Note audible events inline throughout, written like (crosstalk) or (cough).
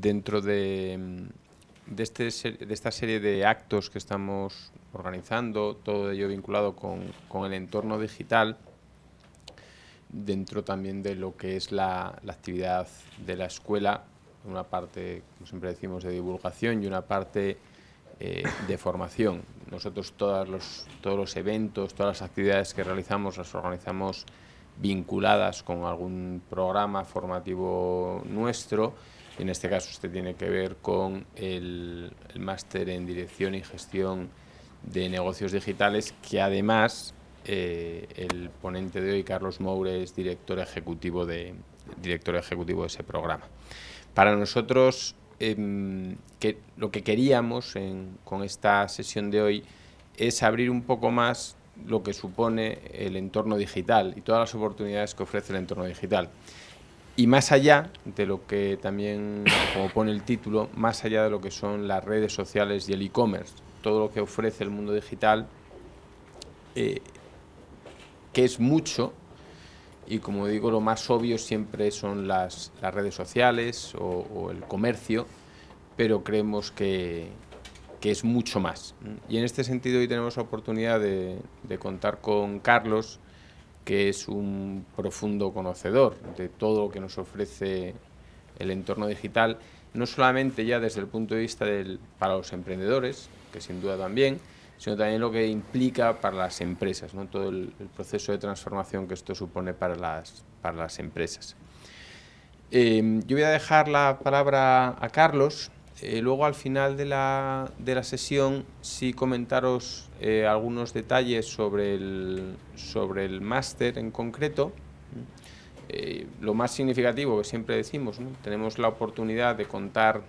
dentro mm, este de, esta serie de actos que estamos organizando, todo ello vinculado con, el entorno digital, dentro también de lo que es la, actividad de la escuela, una parte, como siempre decimos, de divulgación y una parte eh, de formación. Nosotros todos los eventos, todas las actividades que realizamos las organizamos vinculadas con algún programa formativo nuestro en este caso usted tiene que ver con el, máster en dirección y gestión de negocios digitales, que además eh, el ponente de hoy, Carlos Moure, es director ejecutivo de, director ejecutivo de ese programa. Para nosotros, em, lo que queríamos con esta sesión de hoy es abrir un poco más lo que supone el entorno digital y todas las oportunidades que ofrece el entorno digital. Y más allá de lo que también, como pone el título, más allá de lo que son las redes sociales y el e-commerce, todo lo que ofrece el mundo digital, eh, que es mucho, y como digo, lo más obvio siempre son las, las redes sociales o, el comercio, pero creemos que, que, es mucho más. Y en este sentido hoy tenemos la oportunidad de, de contar con Carlos, que es un profundo conocedor de todo lo que nos ofrece el entorno digital, no solamente ya desde el punto de vista del, para los emprendedores, que sin duda también, sino también lo que implica para las empresas, ¿no? todo el, proceso de transformación que esto supone para las, para las empresas. Eh, yo voy a dejar la palabra a Carlos, eh, luego al final de la, sesión sí comentaros eh, algunos detalles sobre el, sobre el máster en concreto. Eh, lo más significativo que siempre decimos, tenemos la oportunidad de contar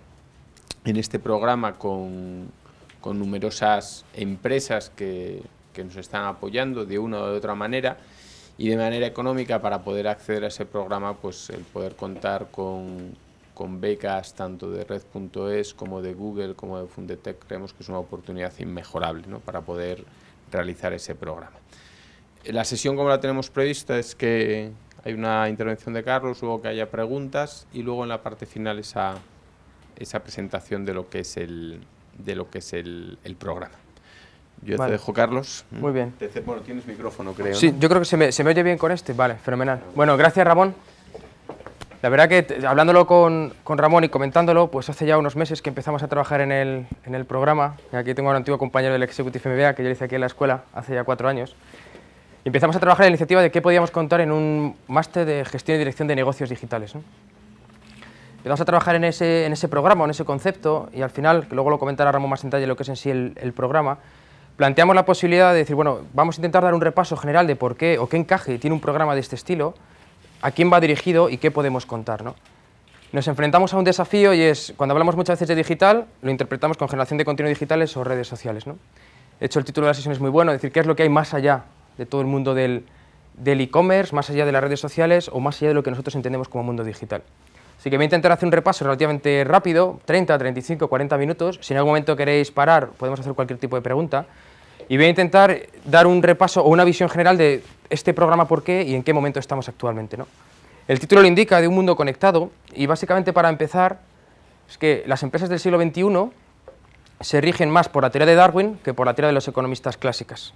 en este programa con, numerosas empresas que, que nos están apoyando de una o de otra manera y de manera económica para poder acceder a ese programa, pues el poder contar con, con becas tanto de red.es como de Google como de Fundetec, creemos que es una oportunidad inmejorable para poder realizar ese programa. La sesión como la tenemos prevista es que hay una intervención de Carlos, luego que haya preguntas y luego en la parte final esa, esa presentación de lo que es el, de lo que es el, programa. Yo te dejo, Carlos. Muy bien. bueno, tienes micrófono, creo. Sí, yo creo que se me oye bien con este. Vale, fenomenal. Bueno, gracias, Ramón. La verdad que eh, hablándolo con, con, Ramón y comentándolo, pues hace ya unos meses que empezamos a trabajar en el, en el programa. Aquí tengo a un antiguo compañero del Executive MBA que yo hice aquí en la escuela hace ya cuatro años. Y empezamos a trabajar en la iniciativa de qué podíamos contar en un máster de gestión y dirección de negocios digitales. ¿no? Empezamos a trabajar en ese, en ese programa, en ese concepto, y al final, que luego lo comentará Ramón más en detalle lo que es en sí el, el programa, planteamos la posibilidad de decir, bueno, vamos a intentar dar un repaso general de por qué o qué encaje tiene un programa de este estilo, a quién va dirigido y qué podemos contar. Nos enfrentamos a un desafío y es, cuando hablamos muchas veces de digital, lo interpretamos con generación de contenidos digitales o redes sociales. ¿no? De hecho, el título de la sesión es muy bueno, es decir, qué es lo que hay más allá de todo el mundo del e-commerce, más allá de las redes sociales o más allá de lo que nosotros entendemos como mundo digital. Así que voy a intentar hacer un repaso relativamente rápido, 30, 35, 40 minutos. Si en algún momento queréis parar, podemos hacer cualquier tipo de pregunta y voy a intentar dar un repaso o una visión general de este programa por qué y en qué momento estamos actualmente. ¿no? El título lo indica, de un mundo conectado, y básicamente para empezar, es que las empresas del siglo XXI se rigen más por la teoría de Darwin que por la teoría de los economistas clásicas.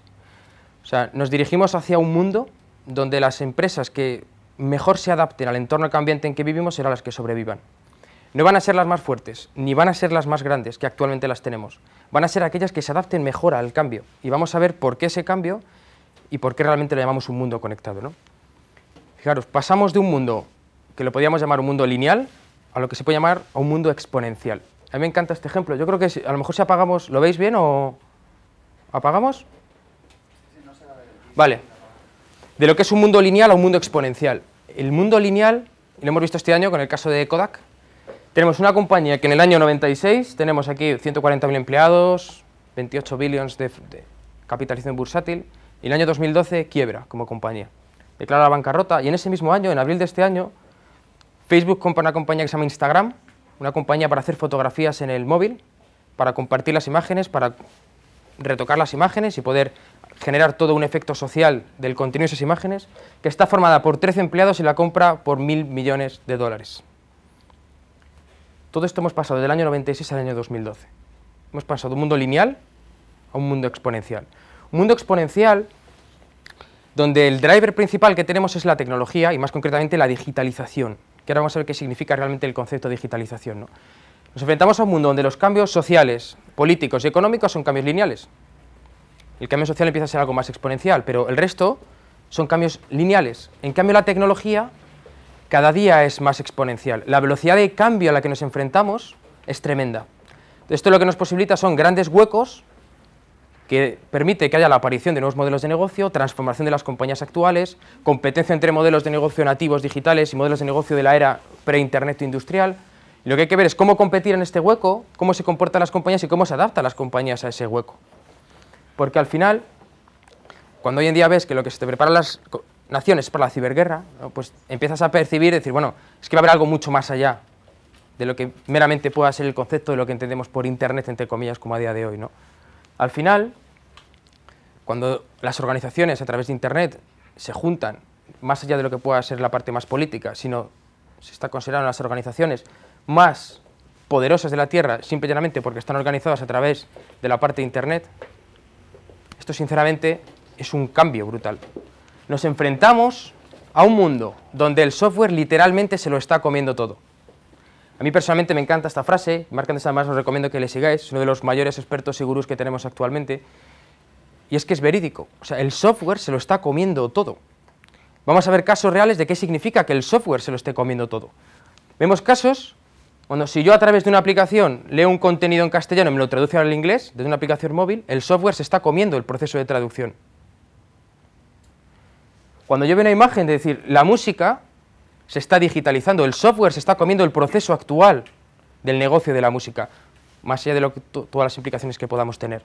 O sea, nos dirigimos hacia un mundo donde las empresas que mejor se adapten al entorno cambiante en que vivimos serán las que sobrevivan. No van a ser las más fuertes, ni van a ser las más grandes que actualmente las tenemos. Van a ser aquellas que se adapten mejor al cambio. Y vamos a ver por qué ese cambio y por qué realmente lo llamamos un mundo conectado. ¿no? Fijaros, pasamos de un mundo que lo podíamos llamar un mundo lineal a lo que se puede llamar un mundo exponencial. A mí me encanta este ejemplo. Yo creo que a lo mejor si apagamos, ¿lo veis bien o apagamos? Vale. De lo que es un mundo lineal a un mundo exponencial. El mundo lineal, y lo hemos visto este año con el caso de Kodak, tenemos una compañía que en el año 96 tenemos aquí 140.000 empleados, 28 billions de, capitalización bursátil, y en el año 2012 quiebra como compañía. Declara la bancarrota y en ese mismo año, en abril de este año, Facebook compra una compañía que se llama Instagram, una compañía para hacer fotografías en el móvil, para compartir las imágenes, para retocar las imágenes y poder generar todo un efecto social del contenido de esas imágenes, que está formada por 13 empleados y la compra por mil millones de dólares. Todo esto hemos pasado del año 96 al año 2012. Hemos pasado de un mundo lineal a un mundo exponencial. Un mundo exponencial donde el driver principal que tenemos es la tecnología y más concretamente la digitalización, que ahora vamos a ver qué significa realmente el concepto de digitalización. Nos enfrentamos a un mundo donde los cambios sociales, políticos y económicos son cambios lineales. El cambio social empieza a ser algo más exponencial, pero el resto son cambios lineales. En cambio, la tecnología cada día es más exponencial. La velocidad de cambio a la que nos enfrentamos es tremenda. Esto lo que nos posibilita son grandes huecos que permite que haya la aparición de nuevos modelos de negocio, transformación de las compañías actuales, competencia entre modelos de negocio nativos digitales y modelos de negocio de la era pre-internet industrial. lo que hay que ver es cómo competir en este hueco, cómo se comportan las compañías y cómo se adaptan las compañías a ese hueco. Porque al final, cuando hoy en día ves que lo que se te prepara las naciones para la ciberguerra, pues empiezas a percibir, decir, bueno, es que va a haber algo mucho más allá de lo que meramente pueda ser el concepto de lo que entendemos por Internet, entre comillas, como a día de hoy. Al final, cuando las organizaciones a través de Internet se juntan, más allá de lo que pueda ser la parte más política, sino se está considerando las organizaciones más poderosas de la Tierra, simple y porque están organizadas a través de la parte de Internet, esto sinceramente es un cambio brutal nos enfrentamos a un mundo donde el software literalmente se lo está comiendo todo. A mí personalmente me encanta esta frase, Marc Andrés además os recomiendo que le sigáis, es uno de los mayores expertos y gurús que tenemos actualmente, y es que es verídico, o sea, el software se lo está comiendo todo. Vamos a ver casos reales de qué significa que el software se lo esté comiendo todo. Vemos casos cuando si yo a través de una aplicación leo un contenido en castellano y me lo traduce al inglés, desde una aplicación móvil, el software se está comiendo el proceso de traducción. Cuando yo veo una imagen de decir, la música se está digitalizando, el software se está comiendo el proceso actual del negocio de la música, más allá de todas las implicaciones que podamos tener.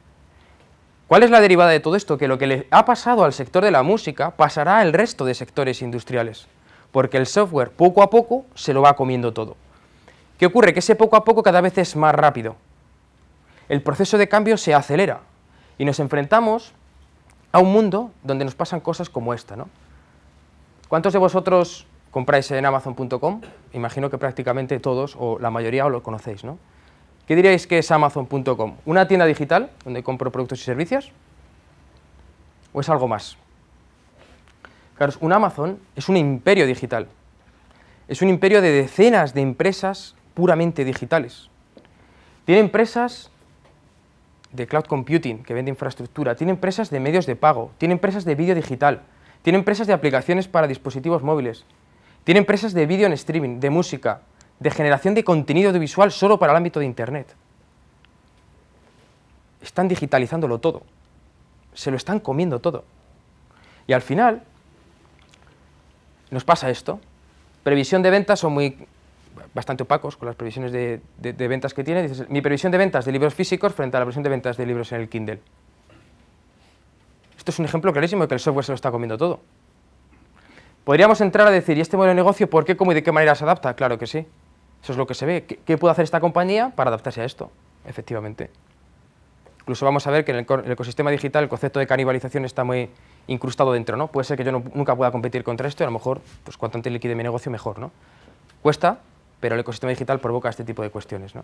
¿Cuál es la derivada de todo esto? Que lo que le ha pasado al sector de la música pasará al resto de sectores industriales, porque el software poco a poco se lo va comiendo todo. ¿Qué ocurre? Que ese poco a poco cada vez es más rápido. El proceso de cambio se acelera y nos enfrentamos a un mundo donde nos pasan cosas como esta, ¿no? ¿Cuántos de vosotros compráis en Amazon.com? Imagino que prácticamente todos o la mayoría lo conocéis, ¿no? ¿Qué diríais que es Amazon.com? ¿Una tienda digital donde compro productos y servicios? ¿O es algo más? Claro, un Amazon es un imperio digital. Es un imperio de decenas de empresas puramente digitales. Tiene empresas de cloud computing, que vende infraestructura, tiene empresas de medios de pago, tiene empresas de vídeo digital, tiene empresas de aplicaciones para dispositivos móviles. Tiene empresas de vídeo en streaming, de música, de generación de contenido audiovisual solo para el ámbito de Internet. Están digitalizándolo todo. Se lo están comiendo todo. Y al final, nos pasa esto. Previsión de ventas son muy bastante opacos con las previsiones de, ventas que tiene. Dices, mi previsión de ventas de libros físicos frente a la previsión de ventas de libros en el Kindle. Esto es un ejemplo clarísimo de que el software se lo está comiendo todo. Podríamos entrar a decir, ¿y este modelo de negocio por qué, cómo y de qué manera se adapta? Claro que sí. Eso es lo que se ve. ¿Qué, puede hacer esta compañía para adaptarse a esto? Efectivamente. Incluso vamos a ver que en el, ecosistema digital el concepto de canibalización está muy incrustado dentro, ¿no? Puede ser que yo nunca pueda competir contra esto y a lo mejor, pues cuanto antes liquide mi negocio, mejor, ¿no? Cuesta, pero el ecosistema digital provoca este tipo de cuestiones, ¿no?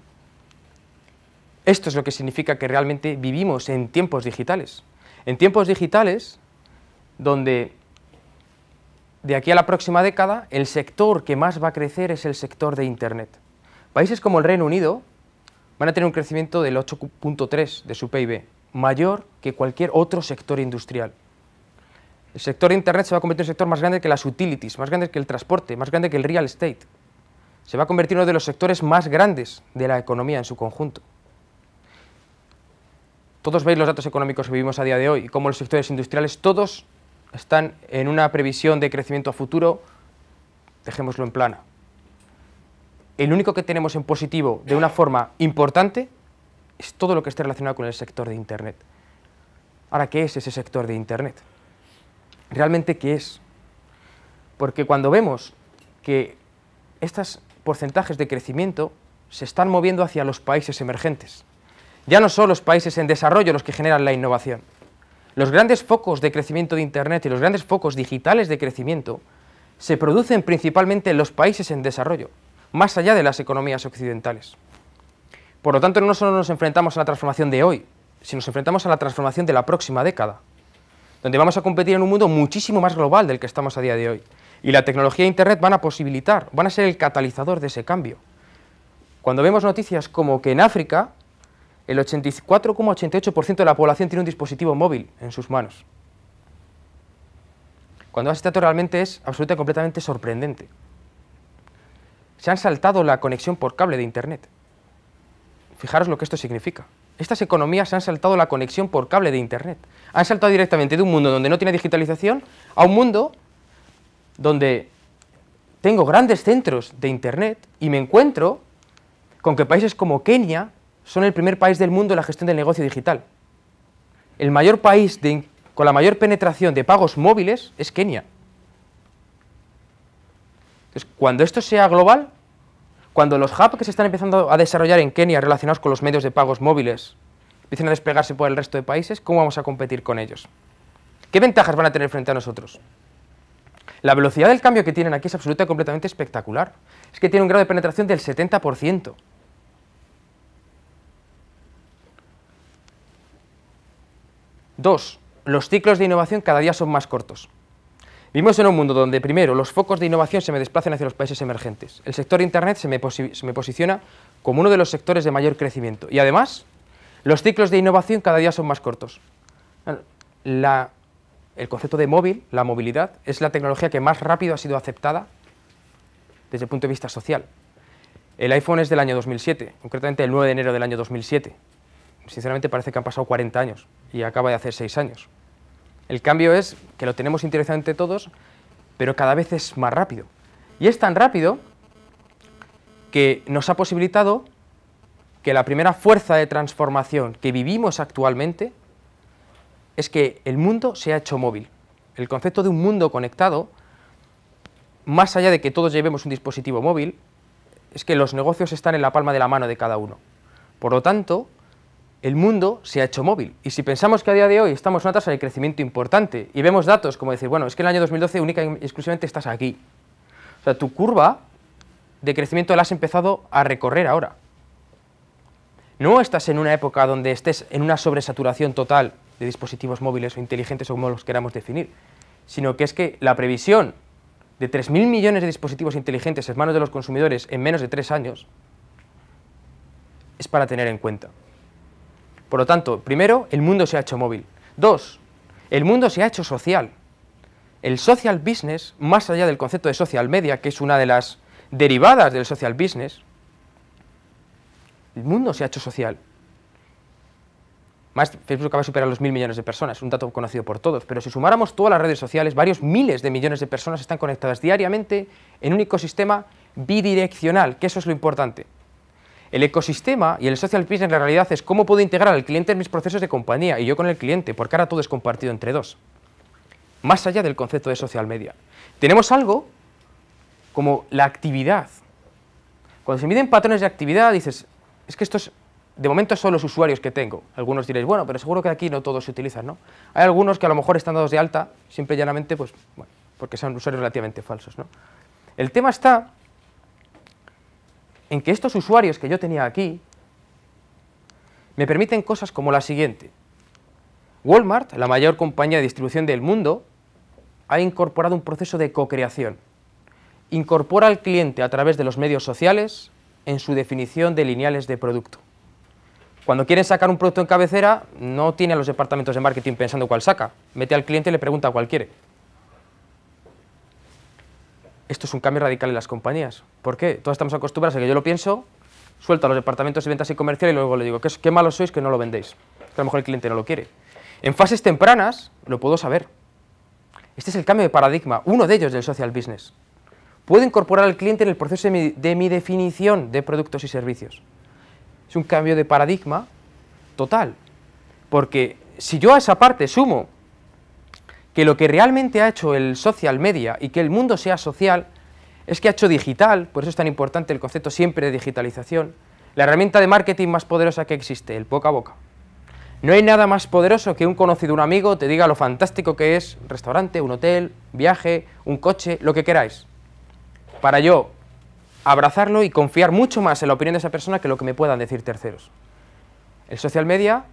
Esto es lo que significa que realmente vivimos en tiempos digitales. En tiempos digitales, donde de aquí a la próxima década el sector que más va a crecer es el sector de Internet. Países como el Reino Unido van a tener un crecimiento del 8.3 de su PIB, mayor que cualquier otro sector industrial. El sector de Internet se va a convertir en un sector más grande que las utilities, más grande que el transporte, más grande que el real estate. Se va a convertir en uno de los sectores más grandes de la economía en su conjunto. Todos veis los datos económicos que vivimos a día de hoy, como los sectores industriales, todos están en una previsión de crecimiento a futuro, dejémoslo en plana. El único que tenemos en positivo de una forma importante es todo lo que esté relacionado con el sector de Internet. Ahora, ¿qué es ese sector de Internet? ¿Realmente qué es? Porque cuando vemos que estos porcentajes de crecimiento se están moviendo hacia los países emergentes, ya no son los países en desarrollo los que generan la innovación. Los grandes focos de crecimiento de Internet y los grandes focos digitales de crecimiento se producen principalmente en los países en desarrollo, más allá de las economías occidentales. Por lo tanto, no solo nos enfrentamos a la transformación de hoy, sino nos enfrentamos a la transformación de la próxima década, donde vamos a competir en un mundo muchísimo más global del que estamos a día de hoy. Y la tecnología e Internet van a posibilitar, van a ser el catalizador de ese cambio. Cuando vemos noticias como que en África el 84,88% de la población tiene un dispositivo móvil en sus manos. Cuando este dato realmente es absolutamente completamente sorprendente. Se han saltado la conexión por cable de Internet. Fijaros lo que esto significa. Estas economías se han saltado la conexión por cable de Internet. Han saltado directamente de un mundo donde no tiene digitalización a un mundo donde tengo grandes centros de Internet y me encuentro con que países como Kenia, son el primer país del mundo en la gestión del negocio digital. El mayor país con la mayor penetración de pagos móviles es Kenia. Entonces, cuando esto sea global, cuando los hubs que se están empezando a desarrollar en Kenia relacionados con los medios de pagos móviles empiecen a desplegarse por el resto de países, ¿cómo vamos a competir con ellos? ¿Qué ventajas van a tener frente a nosotros? La velocidad del cambio que tienen aquí es absolutamente completamente espectacular. Es que tiene un grado de penetración del 70%. Dos, los ciclos de innovación cada día son más cortos. Vivimos en un mundo donde, primero, los focos de innovación se me desplazan hacia los países emergentes. El sector Internet se me, posiciona como uno de los sectores de mayor crecimiento. Y además, los ciclos de innovación cada día son más cortos. el concepto de móvil, la movilidad, es la tecnología que más rápido ha sido aceptada desde el punto de vista social. El iPhone es del año 2007, concretamente el 9 de enero del año 2007 sinceramente parece que han pasado 40 años y acaba de hacer 6 años. El cambio es que lo tenemos interesante todos, pero cada vez es más rápido. Y es tan rápido que nos ha posibilitado que la primera fuerza de transformación que vivimos actualmente es que el mundo se ha hecho móvil. El concepto de un mundo conectado, más allá de que todos llevemos un dispositivo móvil, es que los negocios están en la palma de la mano de cada uno. Por lo tanto, el mundo se ha hecho móvil. Y si pensamos que a día de hoy estamos en una tasa de crecimiento importante y vemos datos como decir, bueno, es que en el año 2012 única y exclusivamente estás aquí. O sea, tu curva de crecimiento la has empezado a recorrer ahora. No estás en una época donde estés en una sobresaturación total de dispositivos móviles o inteligentes o como los queramos definir, sino que es que la previsión de 3.000 millones de dispositivos inteligentes en manos de los consumidores en menos de tres años es para tener en cuenta. Por lo tanto, primero, el mundo se ha hecho móvil. Dos, el mundo se ha hecho social. El social business, más allá del concepto de social media, que es una de las derivadas del social business, el mundo se ha hecho social. Facebook acaba de superar los mil millones de personas, un dato conocido por todos, pero si sumáramos todas las redes sociales, varios miles de millones de personas están conectadas diariamente en un ecosistema bidireccional, que eso es lo importante. El ecosistema y el social business en realidad es cómo puedo integrar al cliente en mis procesos de compañía y yo con el cliente, porque ahora todo es compartido entre dos. Más allá del concepto de social media. Tenemos algo como la actividad. Cuando se miden patrones de actividad dices, es que estos de momento son los usuarios que tengo. Algunos diréis, bueno, pero seguro que aquí no todos se utilizan, ¿no? Hay algunos que a lo mejor están dados de alta, simple llanamente, pues, porque son usuarios relativamente falsos, El tema está en que estos usuarios que yo tenía aquí me permiten cosas como la siguiente. Walmart, la mayor compañía de distribución del mundo, ha incorporado un proceso de co-creación. Incorpora al cliente a través de los medios sociales en su definición de lineales de producto. Cuando quieren sacar un producto en cabecera, no tiene a los departamentos de marketing pensando cuál saca. Mete al cliente y le pregunta cuál quiere esto es un cambio radical en las compañías. ¿Por qué? Todos estamos acostumbrados a que yo lo pienso, suelto a los departamentos de ventas y comercial y luego le digo, qué, malo malos sois que no lo vendéis, a lo mejor el cliente no lo quiere. En fases tempranas lo puedo saber. Este es el cambio de paradigma, uno de ellos del social business. Puedo incorporar al cliente en el proceso de mi definición de productos y servicios. Es un cambio de paradigma total, porque si yo a esa parte sumo que lo que realmente ha hecho el social media y que el mundo sea social es que ha hecho digital, por eso es tan importante el concepto siempre de digitalización, la herramienta de marketing más poderosa que existe, el boca a boca. No hay nada más poderoso que un conocido, un amigo, te diga lo fantástico que es un restaurante, un hotel, viaje, un coche, lo que queráis. Para yo abrazarlo y confiar mucho más en la opinión de esa persona que lo que me puedan decir terceros. El social media,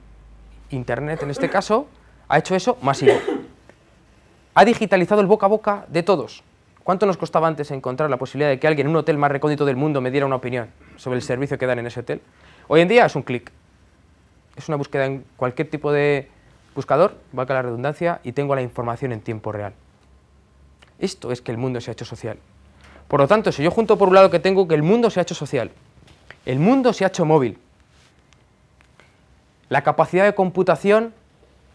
Internet en este caso, ha hecho eso masivo ha digitalizado el boca a boca de todos. ¿Cuánto nos costaba antes encontrar la posibilidad de que alguien en un hotel más recóndito del mundo me diera una opinión sobre el servicio que dan en ese hotel? Hoy en día es un clic. Es una búsqueda en cualquier tipo de buscador, valga la redundancia, y tengo la información en tiempo real. Esto es que el mundo se ha hecho social. Por lo tanto, si yo junto por un lado que tengo que el mundo se ha hecho social, el mundo se ha hecho móvil, la capacidad de computación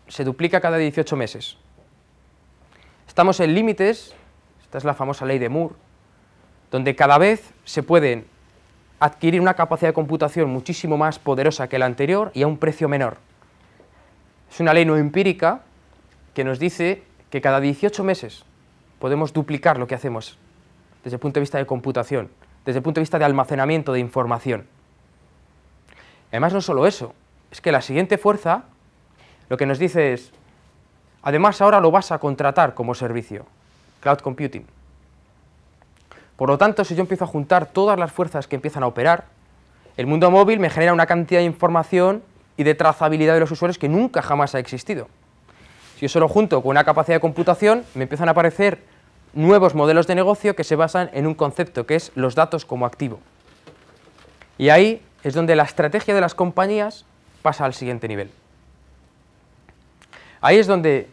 se duplica cada 18 meses, Estamos en límites, esta es la famosa ley de Moore, donde cada vez se puede adquirir una capacidad de computación muchísimo más poderosa que la anterior y a un precio menor. Es una ley no empírica que nos dice que cada 18 meses podemos duplicar lo que hacemos desde el punto de vista de computación, desde el punto de vista de almacenamiento de información. Además, no solo eso, es que la siguiente fuerza lo que nos dice es, Además, ahora lo vas a contratar como servicio, cloud computing. Por lo tanto, si yo empiezo a juntar todas las fuerzas que empiezan a operar, el mundo móvil me genera una cantidad de información y de trazabilidad de los usuarios que nunca jamás ha existido. Si yo solo junto con una capacidad de computación, me empiezan a aparecer nuevos modelos de negocio que se basan en un concepto que es los datos como activo. Y ahí es donde la estrategia de las compañías pasa al siguiente nivel. Ahí es donde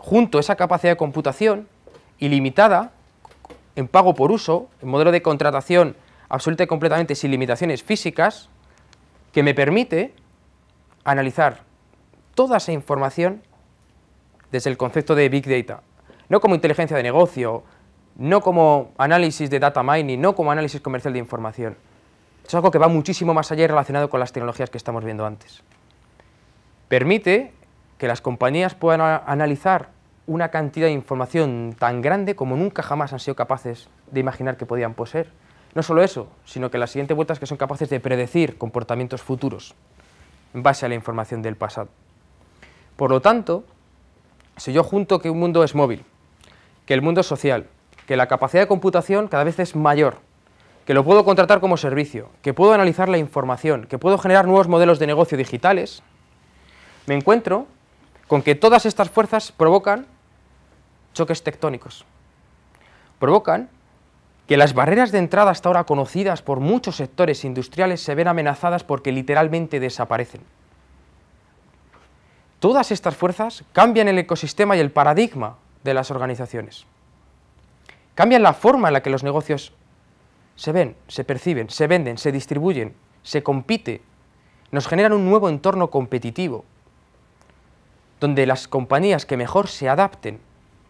junto a esa capacidad de computación ilimitada, en pago por uso, en modelo de contratación absoluta y completamente sin limitaciones físicas, que me permite analizar toda esa información desde el concepto de Big Data, no como inteligencia de negocio, no como análisis de data mining, no como análisis comercial de información. Es algo que va muchísimo más allá relacionado con las tecnologías que estamos viendo antes. Permite que las compañías puedan analizar una cantidad de información tan grande como nunca jamás han sido capaces de imaginar que podían poseer. No solo eso, sino que las siguiente vueltas que son capaces de predecir comportamientos futuros en base a la información del pasado. Por lo tanto, si yo junto que un mundo es móvil, que el mundo es social, que la capacidad de computación cada vez es mayor, que lo puedo contratar como servicio, que puedo analizar la información, que puedo generar nuevos modelos de negocio digitales, me encuentro con que todas estas fuerzas provocan choques tectónicos. Provocan que las barreras de entrada hasta ahora conocidas por muchos sectores industriales se ven amenazadas porque literalmente desaparecen. Todas estas fuerzas cambian el ecosistema y el paradigma de las organizaciones. Cambian la forma en la que los negocios se ven, se perciben, se venden, se distribuyen, se compite, nos generan un nuevo entorno competitivo, donde las compañías que mejor se adapten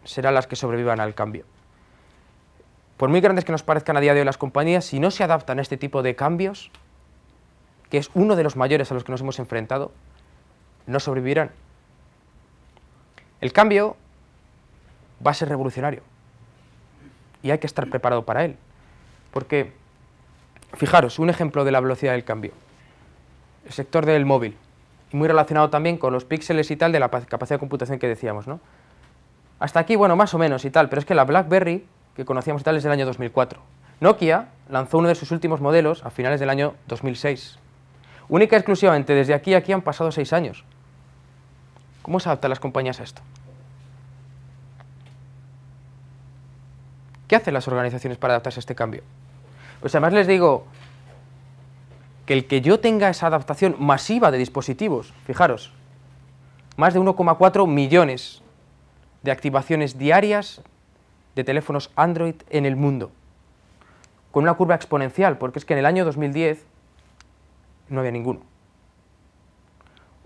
serán las que sobrevivan al cambio. Por muy grandes que nos parezcan a día de hoy las compañías, si no se adaptan a este tipo de cambios, que es uno de los mayores a los que nos hemos enfrentado, no sobrevivirán. El cambio va a ser revolucionario y hay que estar preparado para él. Porque, fijaros, un ejemplo de la velocidad del cambio. El sector del móvil y muy relacionado también con los píxeles y tal de la capacidad de computación que decíamos, ¿no? Hasta aquí, bueno, más o menos y tal, pero es que la BlackBerry, que conocíamos y tal, es del año 2004. Nokia lanzó uno de sus últimos modelos a finales del año 2006. Única y exclusivamente desde aquí a aquí han pasado seis años. ¿Cómo se adaptan las compañías a esto? ¿Qué hacen las organizaciones para adaptarse a este cambio? Pues además les digo, el que yo tenga esa adaptación masiva de dispositivos, fijaros, más de 1,4 millones de activaciones diarias de teléfonos Android en el mundo, con una curva exponencial, porque es que en el año 2010 no había ninguno.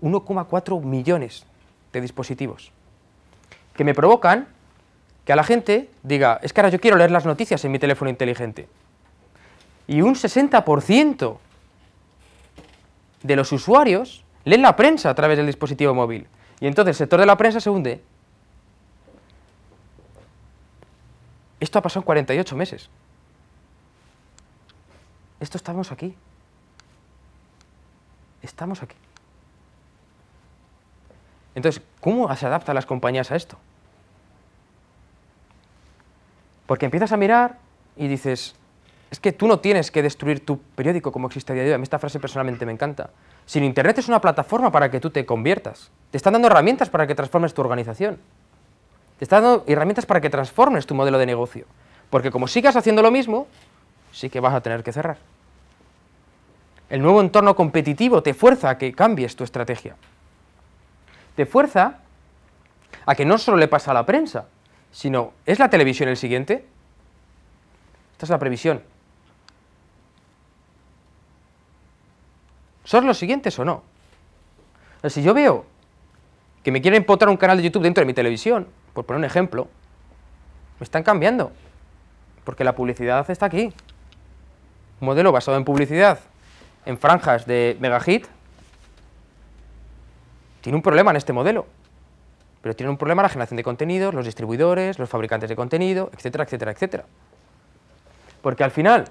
1,4 millones de dispositivos que me provocan que a la gente diga, es que ahora yo quiero leer las noticias en mi teléfono inteligente. Y un 60% de los usuarios leen la prensa a través del dispositivo móvil. Y entonces el sector de la prensa se hunde. Esto ha pasado en 48 meses. Esto estamos aquí. Estamos aquí. Entonces, ¿cómo se adaptan las compañías a esto? Porque empiezas a mirar y dices, es que tú no tienes que destruir tu periódico como existe a día de hoy. A mí esta frase personalmente me encanta. Sin Internet es una plataforma para que tú te conviertas. Te están dando herramientas para que transformes tu organización. Te están dando herramientas para que transformes tu modelo de negocio. Porque como sigas haciendo lo mismo, sí que vas a tener que cerrar. El nuevo entorno competitivo te fuerza a que cambies tu estrategia. Te fuerza a que no solo le pasa a la prensa, sino ¿es la televisión el siguiente? Esta es la previsión. son los siguientes o no? Si yo veo que me quieren potar un canal de YouTube dentro de mi televisión, por poner un ejemplo, me están cambiando, porque la publicidad está aquí. Un modelo basado en publicidad, en franjas de megahit, tiene un problema en este modelo, pero tiene un problema la generación de contenidos, los distribuidores, los fabricantes de contenido, etcétera, etcétera, etcétera. Porque al final,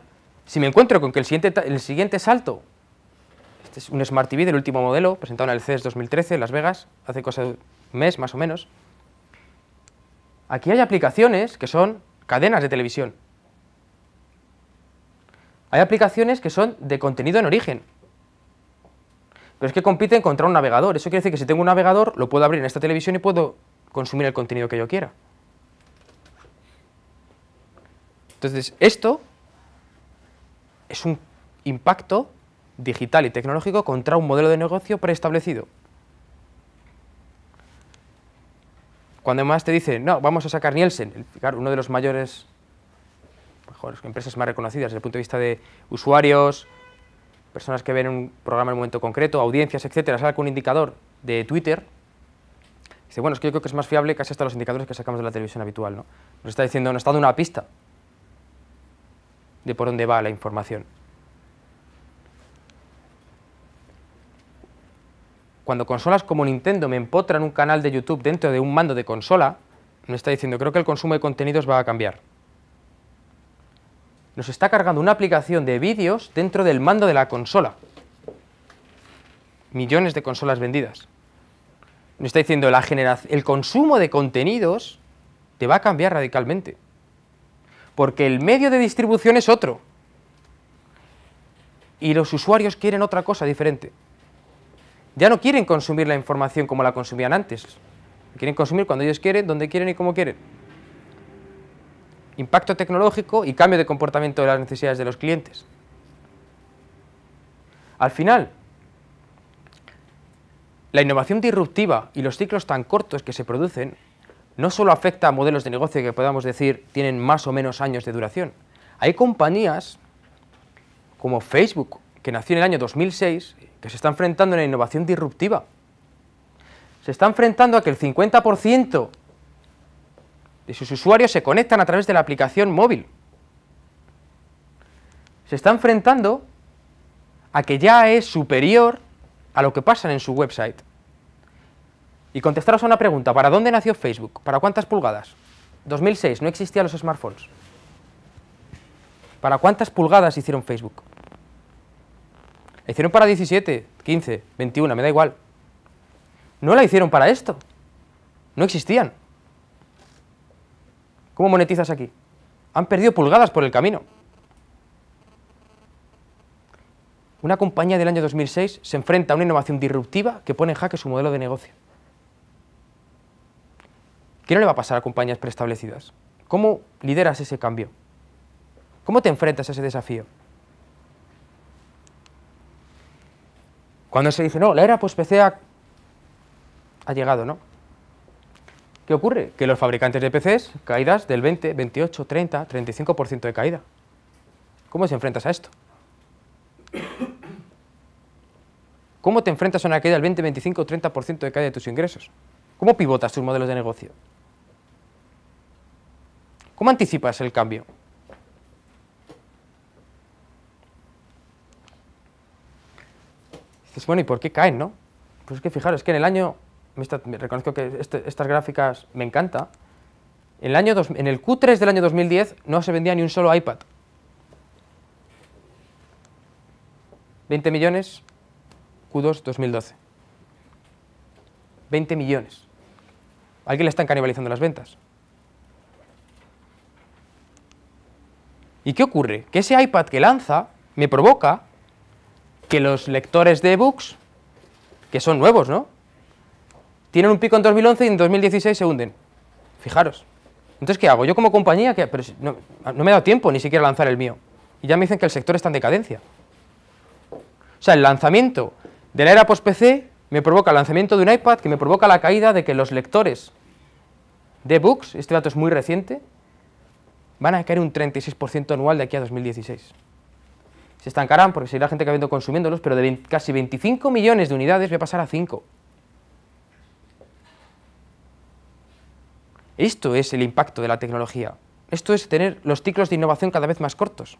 si me encuentro con que el siguiente salto este es un Smart TV del último modelo, presentado en el e CES 2013 en Las Vegas, hace cosa de un mes más o menos. Aquí hay aplicaciones que son cadenas de televisión. Hay aplicaciones que son de contenido en origen. Pero es que compiten contra un navegador. Eso quiere decir que si tengo un navegador, lo puedo abrir en esta televisión y puedo consumir el contenido que yo quiera. Entonces, esto es un impacto digital y tecnológico contra un modelo de negocio preestablecido. Cuando además te dicen, no, vamos a sacar Nielsen, uno de los mayores, mejores, empresas más reconocidas desde el punto de vista de usuarios, personas que ven un programa en un momento concreto, audiencias, etcétera, saca un indicador de Twitter, dice, bueno, es que yo creo que es más fiable casi hasta los indicadores que sacamos de la televisión habitual, ¿no? Nos está diciendo, nos está dando una pista de por dónde va la información. cuando consolas como Nintendo me empotran un canal de YouTube dentro de un mando de consola, me está diciendo, creo que el consumo de contenidos va a cambiar. Nos está cargando una aplicación de vídeos dentro del mando de la consola. Millones de consolas vendidas. Nos está diciendo, la el consumo de contenidos te va a cambiar radicalmente. Porque el medio de distribución es otro. Y los usuarios quieren otra cosa diferente ya no quieren consumir la información como la consumían antes. Quieren consumir cuando ellos quieren, donde quieren y como quieren. Impacto tecnológico y cambio de comportamiento de las necesidades de los clientes. Al final, la innovación disruptiva y los ciclos tan cortos que se producen no solo afecta a modelos de negocio que podamos decir tienen más o menos años de duración. Hay compañías como Facebook que nació en el año 2006, que se está enfrentando a una innovación disruptiva. Se está enfrentando a que el 50% de sus usuarios se conectan a través de la aplicación móvil. Se está enfrentando a que ya es superior a lo que pasa en su website. Y contestaros a una pregunta, ¿para dónde nació Facebook? ¿Para cuántas pulgadas? 2006, no existían los smartphones. ¿Para cuántas pulgadas hicieron Facebook? La hicieron para 17, 15, 21, me da igual. No la hicieron para esto. No existían. ¿Cómo monetizas aquí? Han perdido pulgadas por el camino. Una compañía del año 2006 se enfrenta a una innovación disruptiva que pone en jaque su modelo de negocio. ¿Qué no le va a pasar a compañías preestablecidas? ¿Cómo lideras ese cambio? ¿Cómo te enfrentas a ese desafío? Cuando se dice, no, la era post-PC ha, llegado, ¿no? ¿Qué ocurre? Que los fabricantes de PCs, caídas del 20, 28, 30, 35% de caída. ¿Cómo se enfrentas a esto? ¿Cómo te enfrentas a una caída del 20, 25, 30% de caída de tus ingresos? ¿Cómo pivotas tus modelos de negocio? ¿Cómo anticipas el cambio? Pues bueno, ¿y por qué caen, no? Pues es que fijaros, es que en el año, reconozco que este, estas gráficas me encanta, en el, año en el Q3 del año 2010 no se vendía ni un solo iPad. 20 millones, Q2 2012. 20 millones. alguien le están canibalizando las ventas. ¿Y qué ocurre? Que ese iPad que lanza me provoca que los lectores de ebooks, que son nuevos, ¿no? Tienen un pico en 2011 y en 2016 se hunden. Fijaros. Entonces, ¿qué hago? Yo como compañía, que no, me he dado tiempo ni siquiera a lanzar el mío. Y ya me dicen que el sector está en decadencia. O sea, el lanzamiento de la era post-PC me provoca el lanzamiento de un iPad, que me provoca la caída de que los lectores de books, este dato es muy reciente, van a caer un 36% anual de aquí a 2016 se estancarán porque seguirá la gente que venido consumiéndolos, pero de casi 25 millones de unidades voy a pasar a 5. Esto es el impacto de la tecnología. Esto es tener los ciclos de innovación cada vez más cortos.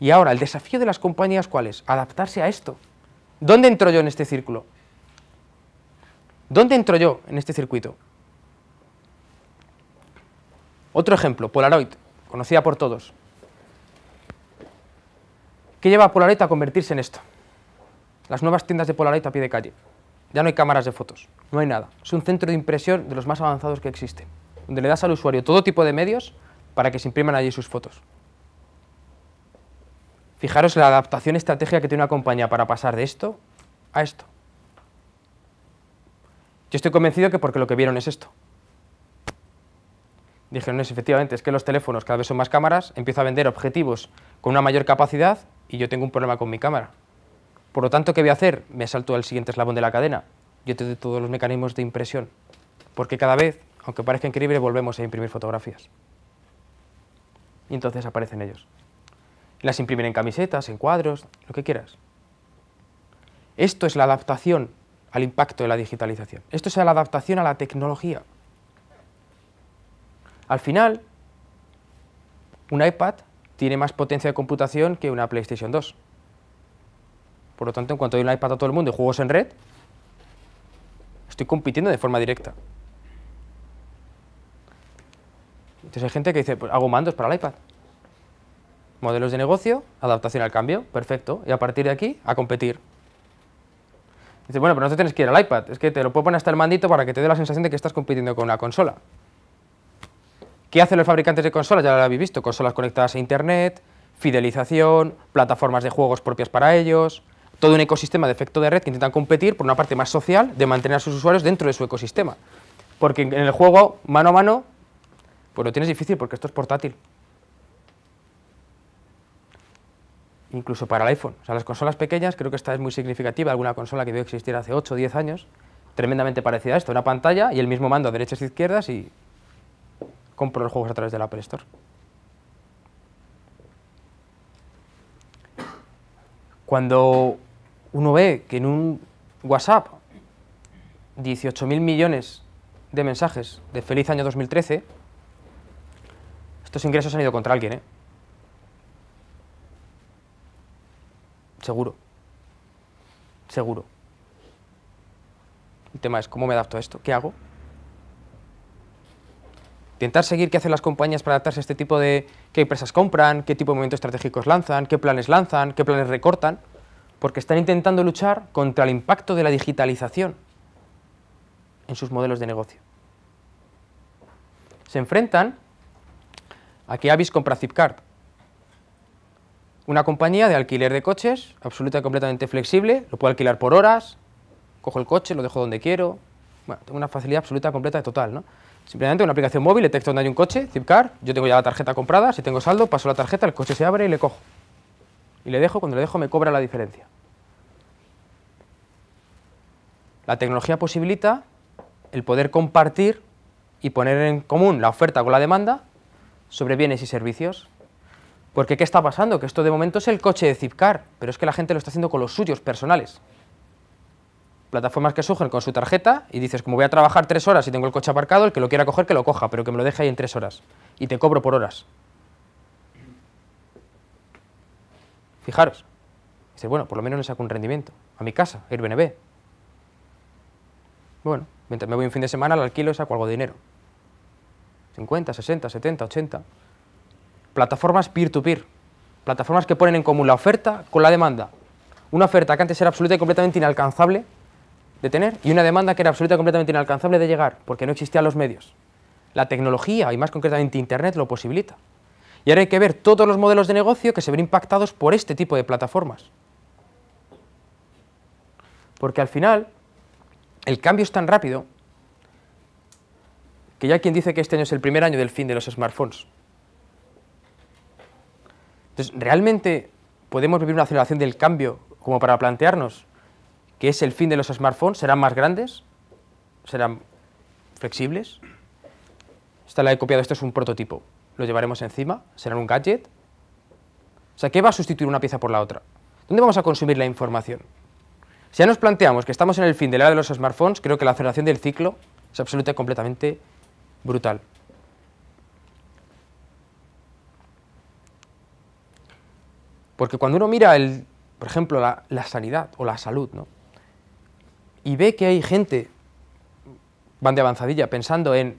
Y ahora, el desafío de las compañías, ¿cuál es? Adaptarse a esto. ¿Dónde entro yo en este círculo? ¿Dónde entro yo en este circuito? Otro ejemplo, Polaroid, conocida por todos. ¿Qué lleva a Polaroid a convertirse en esto? Las nuevas tiendas de Polaroid a pie de calle. Ya no hay cámaras de fotos, no hay nada. Es un centro de impresión de los más avanzados que existe, donde le das al usuario todo tipo de medios para que se impriman allí sus fotos. Fijaros la adaptación estratégica que tiene una compañía para pasar de esto a esto. Yo estoy convencido que porque lo que vieron es esto. Dijeron, efectivamente, es que los teléfonos cada vez son más cámaras, empiezo a vender objetivos con una mayor capacidad y yo tengo un problema con mi cámara. Por lo tanto, ¿qué voy a hacer? Me salto al siguiente eslabón de la cadena. Yo te doy todos los mecanismos de impresión. Porque cada vez, aunque parezca increíble, volvemos a imprimir fotografías. Y entonces aparecen ellos. Las imprimen en camisetas, en cuadros, lo que quieras. Esto es la adaptación al impacto de la digitalización. Esto es la adaptación a la tecnología. Al final, un iPad tiene más potencia de computación que una PlayStation 2. Por lo tanto, en cuanto doy un iPad a todo el mundo y juegos en red, estoy compitiendo de forma directa. Entonces hay gente que dice, pues hago mandos para el iPad. Modelos de negocio, adaptación al cambio, perfecto. Y a partir de aquí, a competir. Dice, bueno, pero no te tienes que ir al iPad, es que te lo puedo poner hasta el mandito para que te dé la sensación de que estás compitiendo con una consola. ¿Qué hacen los fabricantes de consolas? Ya lo habéis visto, consolas conectadas a Internet, fidelización, plataformas de juegos propias para ellos, todo un ecosistema de efecto de red que intentan competir por una parte más social de mantener a sus usuarios dentro de su ecosistema. Porque en el juego, mano a mano, pues lo tienes difícil porque esto es portátil. Incluso para el iPhone. O sea, las consolas pequeñas, creo que esta es muy significativa, alguna consola que debió existir hace 8 o 10 años, tremendamente parecida a esto, una pantalla y el mismo mando a derechas e izquierdas y compro los juegos a través de la Apple Store. Cuando uno ve que en un WhatsApp 18.000 millones de mensajes de feliz año 2013, estos ingresos han ido contra alguien, ¿eh? Seguro. Seguro. El tema es, ¿cómo me adapto a esto? ¿Qué hago? intentar seguir qué hacen las compañías para adaptarse a este tipo de qué empresas compran, qué tipo de movimientos estratégicos lanzan, qué planes lanzan, qué planes recortan, porque están intentando luchar contra el impacto de la digitalización en sus modelos de negocio. Se enfrentan a que Avis compra Zipcar, una compañía de alquiler de coches, absoluta y completamente flexible, lo puedo alquilar por horas, cojo el coche, lo dejo donde quiero, bueno, tengo una facilidad absoluta, completa y total, ¿no? Simplemente una aplicación móvil, le texto donde hay un coche, Zipcar, yo tengo ya la tarjeta comprada, si tengo saldo, paso la tarjeta, el coche se abre y le cojo. Y le dejo, cuando le dejo me cobra la diferencia. La tecnología posibilita el poder compartir y poner en común la oferta con la demanda sobre bienes y servicios. Porque ¿qué está pasando? Que esto de momento es el coche de Zipcar, pero es que la gente lo está haciendo con los suyos personales plataformas que surgen con su tarjeta y dices, como voy a trabajar tres horas y tengo el coche aparcado, el que lo quiera coger que lo coja, pero que me lo deje ahí en tres horas. Y te cobro por horas. Fijaros. Dices, bueno, por lo menos le saco un rendimiento. A mi casa, Airbnb. Bueno, mientras me voy un fin de semana, al alquilo y saco algo de dinero. 50, 60, 70, 80. Plataformas peer to -peer. Plataformas que ponen en común la oferta con la demanda. Una oferta que antes era absoluta y completamente inalcanzable de tener y una demanda que era absoluta completamente inalcanzable de llegar porque no existían los medios. La tecnología y más concretamente Internet lo posibilita. Y ahora hay que ver todos los modelos de negocio que se ven impactados por este tipo de plataformas. Porque al final el cambio es tan rápido que ya quien dice que este año es el primer año del fin de los smartphones. Entonces, ¿realmente podemos vivir una aceleración del cambio como para plantearnos que es el fin de los smartphones, serán más grandes, serán flexibles. Esta la he copiado, esto es un prototipo, lo llevaremos encima, serán un gadget. O sea, ¿qué va a sustituir una pieza por la otra? ¿Dónde vamos a consumir la información? Si ya nos planteamos que estamos en el fin de la era de los smartphones, creo que la aceleración del ciclo es absolutamente completamente brutal. Porque cuando uno mira, el, por ejemplo, la, la sanidad o la salud, ¿no? y ve que hay gente, van de avanzadilla, pensando en,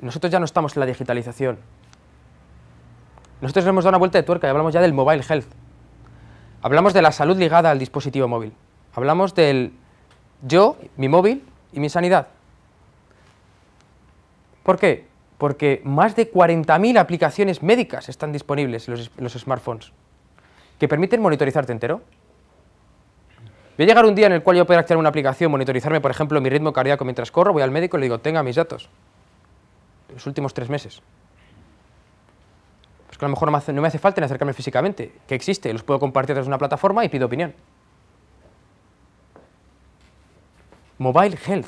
nosotros ya no estamos en la digitalización, nosotros le hemos dado una vuelta de tuerca y hablamos ya del mobile health, hablamos de la salud ligada al dispositivo móvil, hablamos del yo, mi móvil y mi sanidad. ¿Por qué? Porque más de 40.000 aplicaciones médicas están disponibles en los, los smartphones que permiten monitorizarte entero. Voy a llegar un día en el cual yo pueda a una aplicación, monitorizarme, por ejemplo, mi ritmo cardíaco mientras corro, voy al médico y le digo, tenga mis datos. Los últimos tres meses. Pues que a lo mejor no me, hace, falta en acercarme físicamente, que existe, los puedo compartir desde una plataforma y pido opinión. Mobile Health.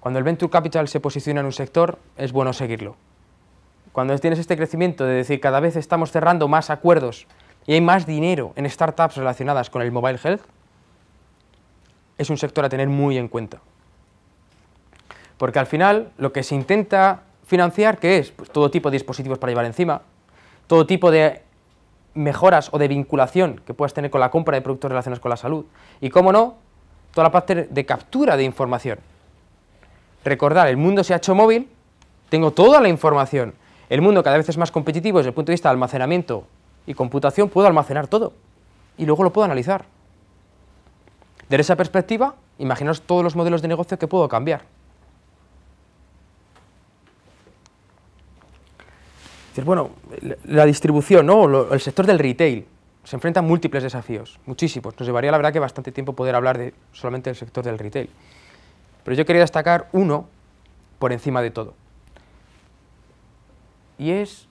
Cuando el Venture Capital se posiciona en un sector, es bueno seguirlo. Cuando tienes este crecimiento de decir cada vez estamos cerrando más acuerdos y hay más dinero en startups relacionadas con el mobile health, es un sector a tener muy en cuenta. Porque al final lo que se intenta financiar, que es pues, todo tipo de dispositivos para llevar encima, todo tipo de mejoras o de vinculación que puedas tener con la compra de productos relacionados con la salud, y cómo no, toda la parte de captura de información. Recordar, el mundo se ha hecho móvil, tengo toda la información. El mundo cada vez es más competitivo desde el punto de vista de almacenamiento y computación puedo almacenar todo y luego lo puedo analizar. Desde esa perspectiva, imaginaos todos los modelos de negocio que puedo cambiar. bueno, la distribución, ¿no? el sector del retail, se enfrenta a múltiples desafíos, muchísimos. Nos llevaría, la verdad, que bastante tiempo poder hablar de solamente del sector del retail. Pero yo quería destacar uno por encima de todo. Y es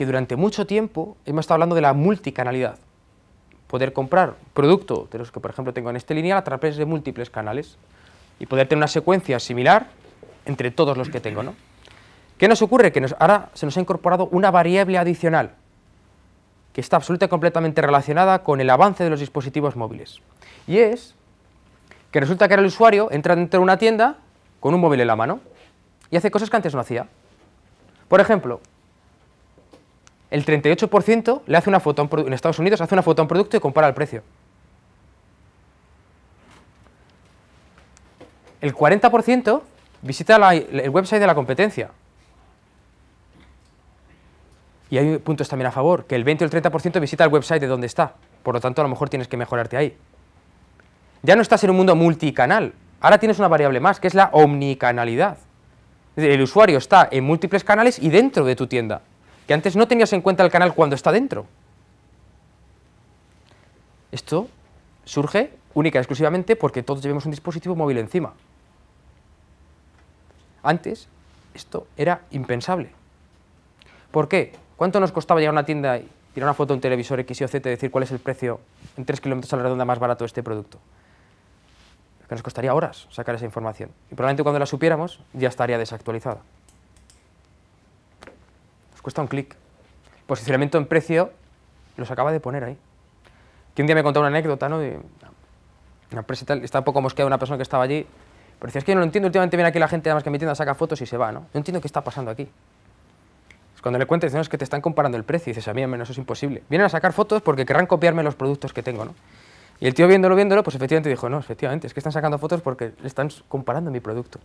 que durante mucho tiempo hemos estado hablando de la multicanalidad. Poder comprar producto de los que, por ejemplo, tengo en este lineal a través de múltiples canales y poder tener una secuencia similar entre todos los que tengo. ¿no? ¿Qué nos ocurre? Que ahora se nos ha incorporado una variable adicional que está absolutamente completamente relacionada con el avance de los dispositivos móviles. Y es que resulta que ahora el usuario entra dentro de una tienda con un móvil en la mano y hace cosas que antes no hacía. Por ejemplo, el 38% le hace una foto en Estados Unidos hace una foto a un producto y compara el precio. El 40% visita el website de la competencia. Y hay puntos también a favor, que el 20 o el 30% visita el website de donde está. Por lo tanto, a lo mejor tienes que mejorarte ahí. Ya no estás en un mundo multicanal. Ahora tienes una variable más, que es la omnicanalidad. El usuario está en múltiples canales y dentro de tu tienda que antes no tenías en cuenta el canal cuando está dentro. Esto surge única y exclusivamente porque todos llevemos un dispositivo móvil encima. Antes esto era impensable. ¿Por qué? ¿Cuánto nos costaba llegar a una tienda y tirar una foto de un televisor X y o Z y decir cuál es el precio en 3 kilómetros a la redonda más barato de este producto? Que nos costaría horas sacar esa información. Y probablemente cuando la supiéramos ya estaría desactualizada cuesta un clic. Posicionamiento en precio los acaba de poner ahí. Que un día me contó una anécdota, ¿no? una empresa estaba un poco mosqueada una persona que estaba allí, pero decía, es que yo no lo entiendo, últimamente viene aquí la gente, más que metiendo saca fotos y se va, ¿no? No entiendo qué está pasando aquí. cuando le cuento, dicen, no, es que te están comparando el precio, y dices, a mí menos es imposible. Vienen a sacar fotos porque querrán copiarme los productos que tengo, ¿no? Y el tío viéndolo, viéndolo, pues efectivamente dijo, no, efectivamente, es que están sacando fotos porque le están comparando mi producto.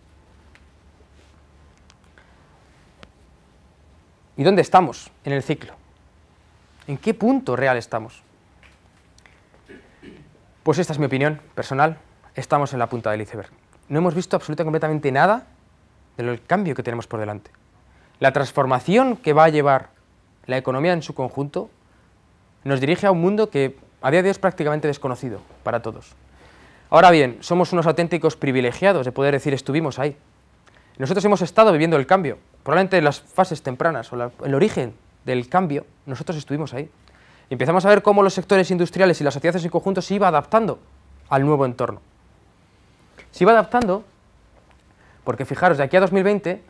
¿Y dónde estamos en el ciclo? ¿En qué punto real estamos? Pues esta es mi opinión personal, estamos en la punta del iceberg. No hemos visto absolutamente completamente nada del cambio que tenemos por delante. La transformación que va a llevar la economía en su conjunto nos dirige a un mundo que a día de hoy es prácticamente desconocido para todos. Ahora bien, somos unos auténticos privilegiados de poder decir estuvimos ahí. Nosotros hemos estado viviendo el cambio, probablemente en las fases tempranas o el origen del cambio, nosotros estuvimos ahí. empezamos a ver cómo los sectores industriales y las sociedades en conjunto se iban adaptando al nuevo entorno. Se iba adaptando porque, fijaros, de aquí a 2020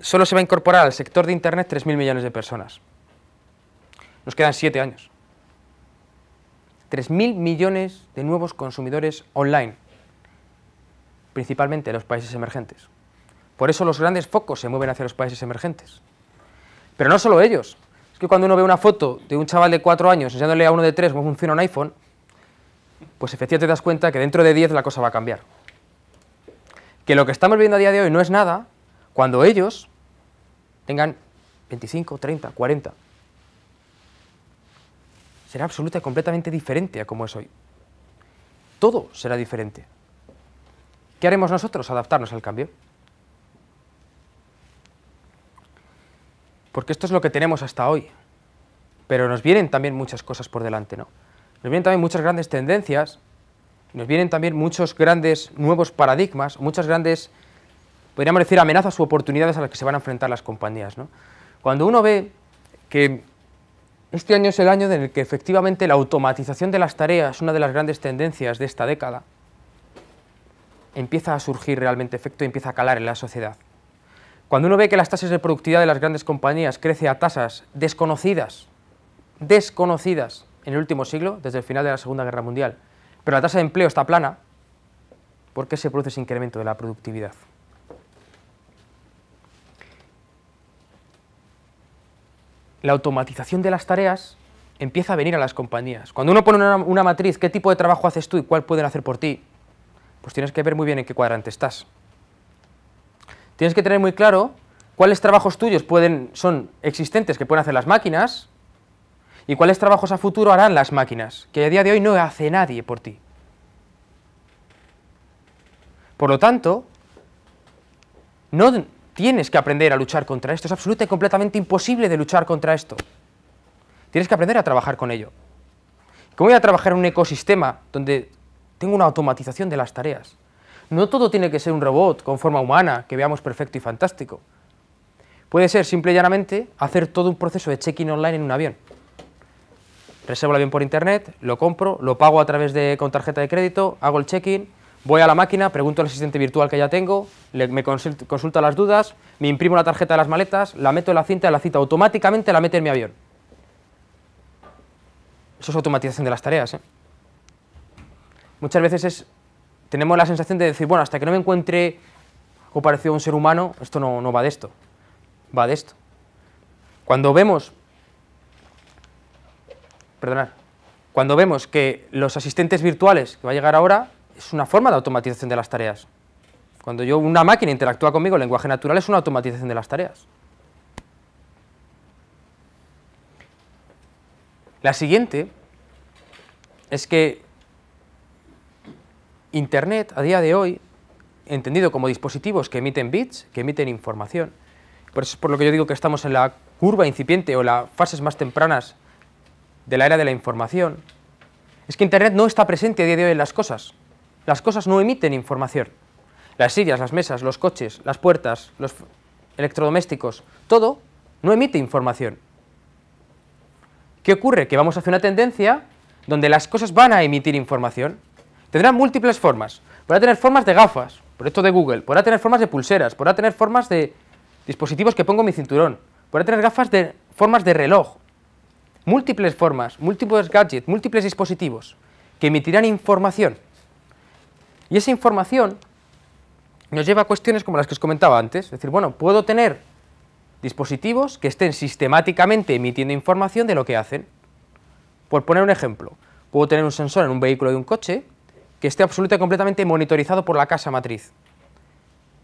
solo se va a incorporar al sector de Internet 3.000 millones de personas. Nos quedan 7 años. 3.000 millones de nuevos consumidores online, principalmente en los países emergentes. Por eso los grandes focos se mueven hacia los países emergentes. Pero no solo ellos. Es que cuando uno ve una foto de un chaval de cuatro años enseñándole a uno de tres cómo funciona un iPhone, pues efectivamente te das cuenta que dentro de 10 la cosa va a cambiar. Que lo que estamos viendo a día de hoy no es nada cuando ellos tengan 25, 30, 40. Será absoluta y completamente diferente a como es hoy. Todo será diferente. ¿Qué haremos nosotros? Adaptarnos al cambio. porque esto es lo que tenemos hasta hoy. Pero nos vienen también muchas cosas por delante, ¿no? Nos vienen también muchas grandes tendencias, nos vienen también muchos grandes nuevos paradigmas, muchas grandes, podríamos decir, amenazas u oportunidades a las que se van a enfrentar las compañías, ¿no? Cuando uno ve que este año es el año en el que efectivamente la automatización de las tareas, una de las grandes tendencias de esta década, empieza a surgir realmente efecto y empieza a calar en la sociedad. Cuando uno ve que las tasas de productividad de las grandes compañías crece a tasas desconocidas, desconocidas en el último siglo, desde el final de la Segunda Guerra Mundial, pero la tasa de empleo está plana, ¿por qué se produce ese incremento de la productividad? La automatización de las tareas empieza a venir a las compañías. Cuando uno pone una matriz, ¿qué tipo de trabajo haces tú y cuál pueden hacer por ti? Pues tienes que ver muy bien en qué cuadrante estás tienes que tener muy claro cuáles trabajos tuyos pueden, son existentes que pueden hacer las máquinas y cuáles trabajos a futuro harán las máquinas, que a día de hoy no hace nadie por ti. Por lo tanto, no tienes que aprender a luchar contra esto, es absolutamente completamente imposible de luchar contra esto. Tienes que aprender a trabajar con ello. ¿Cómo voy a trabajar en un ecosistema donde tengo una automatización de las tareas? No todo tiene que ser un robot con forma humana, que veamos perfecto y fantástico. Puede ser, simple y llanamente, hacer todo un proceso de check-in online en un avión. Reservo el avión por internet, lo compro, lo pago a través de con tarjeta de crédito, hago el check-in, voy a la máquina, pregunto al asistente virtual que ya tengo, me consulta, las dudas, me imprimo la tarjeta de las maletas, la meto en la cinta la cita, automáticamente la mete en mi avión. Eso es automatización de las tareas. ¿eh? Muchas veces es tenemos la sensación de decir, bueno, hasta que no me encuentre o parecido a un ser humano, esto no, va de esto, va de esto. Cuando vemos, perdonad, cuando vemos que los asistentes virtuales que va a llegar ahora es una forma de automatización de las tareas. Cuando yo, una máquina interactúa conmigo, el lenguaje natural es una automatización de las tareas. La siguiente es que Internet, a día de hoy, entendido como dispositivos que emiten bits, que emiten información, por eso es por lo que yo digo que estamos en la curva incipiente o las fases más tempranas de la era de la información, es que Internet no está presente a día de hoy en las cosas. Las cosas no emiten información. Las sillas, las mesas, los coches, las puertas, los electrodomésticos, todo no emite información. ¿Qué ocurre? Que vamos hacia una tendencia donde las cosas van a emitir información. Tendrán múltiples formas. Podrá tener formas de gafas, por esto de Google. Podrá tener formas de pulseras. Podrá tener formas de dispositivos que pongo en mi cinturón. Podrá tener gafas de formas de reloj. Múltiples formas, múltiples gadgets, múltiples dispositivos que emitirán información. Y esa información nos lleva a cuestiones como las que os comentaba antes. Es decir, bueno, puedo tener dispositivos que estén sistemáticamente emitiendo información de lo que hacen. Por poner un ejemplo, puedo tener un sensor en un vehículo de un coche que esté absolutamente y completamente monitorizado por la casa matriz.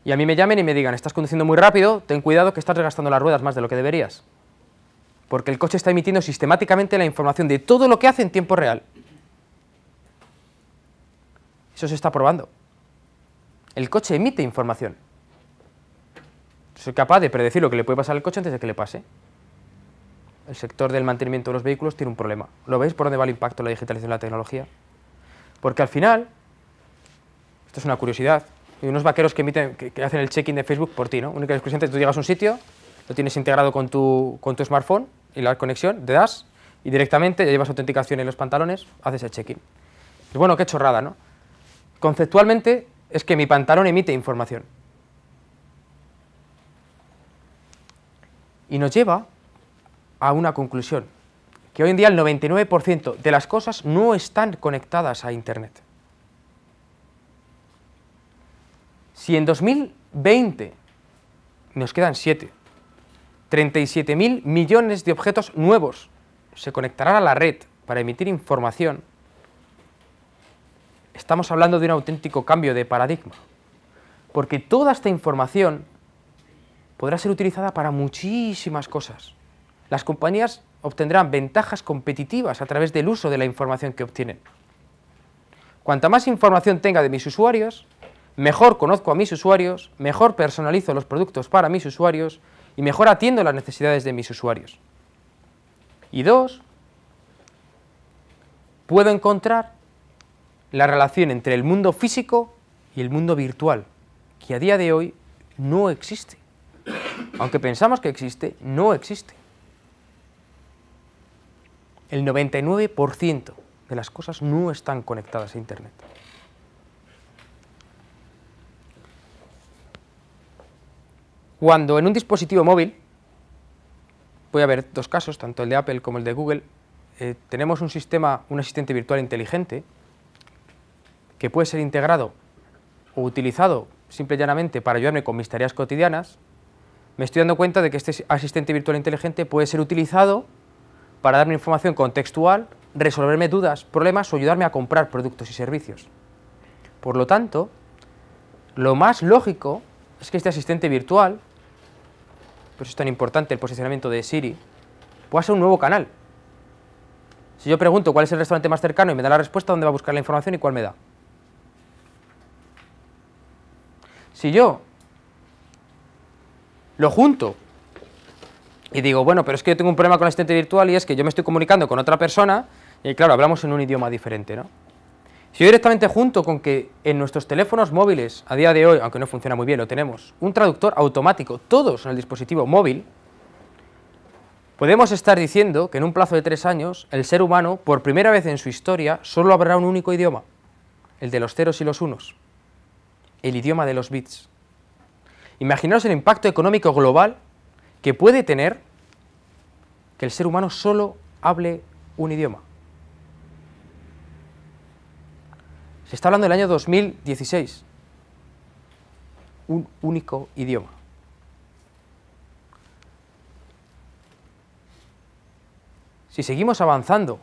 Y a mí me llamen y me digan, estás conduciendo muy rápido, ten cuidado que estás regastando las ruedas más de lo que deberías. Porque el coche está emitiendo sistemáticamente la información de todo lo que hace en tiempo real. Eso se está probando. El coche emite información. Soy capaz de predecir lo que le puede pasar al coche antes de que le pase. El sector del mantenimiento de los vehículos tiene un problema. ¿Lo veis por dónde va el impacto de la digitalización de la tecnología? Porque al final, esto es una curiosidad, hay unos vaqueros que, emiten, que, hacen el check-in de Facebook por ti, ¿no? Única es que tú llegas a un sitio, lo tienes integrado con tu, con tu smartphone y la conexión, te das y directamente ya llevas autenticación en los pantalones, haces el check-in. bueno, qué chorrada, ¿no? Conceptualmente es que mi pantalón emite información. Y nos lleva a una conclusión que hoy en día el 99% de las cosas no están conectadas a Internet. Si en 2020 nos quedan 7, 37.000 millones de objetos nuevos se conectarán a la red para emitir información, estamos hablando de un auténtico cambio de paradigma, porque toda esta información podrá ser utilizada para muchísimas cosas. Las compañías obtendrán ventajas competitivas a través del uso de la información que obtienen. Cuanta más información tenga de mis usuarios, mejor conozco a mis usuarios, mejor personalizo los productos para mis usuarios y mejor atiendo las necesidades de mis usuarios. Y dos, puedo encontrar la relación entre el mundo físico y el mundo virtual, que a día de hoy no existe. Aunque pensamos que existe, no existe el 99% de las cosas no están conectadas a Internet. Cuando en un dispositivo móvil, voy a ver dos casos, tanto el de Apple como el de Google, eh, tenemos un sistema, un asistente virtual inteligente, que puede ser integrado o utilizado simple y llanamente para ayudarme con mis tareas cotidianas, me estoy dando cuenta de que este asistente virtual inteligente puede ser utilizado para darme información contextual, resolverme dudas, problemas o ayudarme a comprar productos y servicios. Por lo tanto, lo más lógico es que este asistente virtual, por eso es tan importante el posicionamiento de Siri, pueda ser un nuevo canal. Si yo pregunto cuál es el restaurante más cercano y me da la respuesta, ¿dónde va a buscar la información y cuál me da? Si yo lo junto y digo, bueno, pero es que yo tengo un problema con el asistente virtual y es que yo me estoy comunicando con otra persona y claro, hablamos en un idioma diferente, ¿no? Si yo directamente junto con que en nuestros teléfonos móviles, a día de hoy, aunque no funciona muy bien, lo tenemos, un traductor automático, todos en el dispositivo móvil, podemos estar diciendo que en un plazo de tres años, el ser humano, por primera vez en su historia, solo habrá un único idioma, el de los ceros y los unos, el idioma de los bits. Imaginaos el impacto económico global que puede tener que el ser humano solo hable un idioma. Se está hablando del año 2016. Un único idioma. Si seguimos avanzando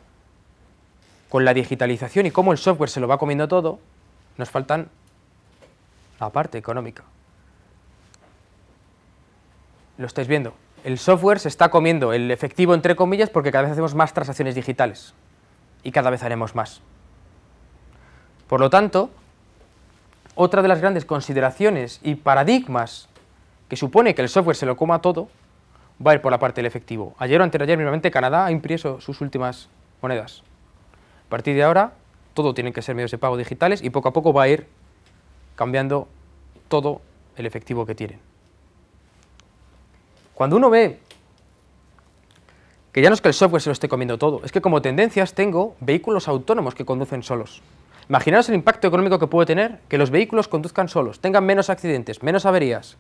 con la digitalización y cómo el software se lo va comiendo todo, nos faltan la parte económica lo estáis viendo, el software se está comiendo el efectivo, entre comillas, porque cada vez hacemos más transacciones digitales y cada vez haremos más. Por lo tanto, otra de las grandes consideraciones y paradigmas que supone que el software se lo coma todo, va a ir por la parte del efectivo. Ayer o anteayer, mismamente, Canadá ha impreso sus últimas monedas. A partir de ahora, todo tiene que ser medios de pago digitales y poco a poco va a ir cambiando todo el efectivo que tienen. Cuando uno ve que ya no es que el software se lo esté comiendo todo, es que como tendencias tengo vehículos autónomos que conducen solos. Imaginaos el impacto económico que puede tener que los vehículos conduzcan solos, tengan menos accidentes, menos averías.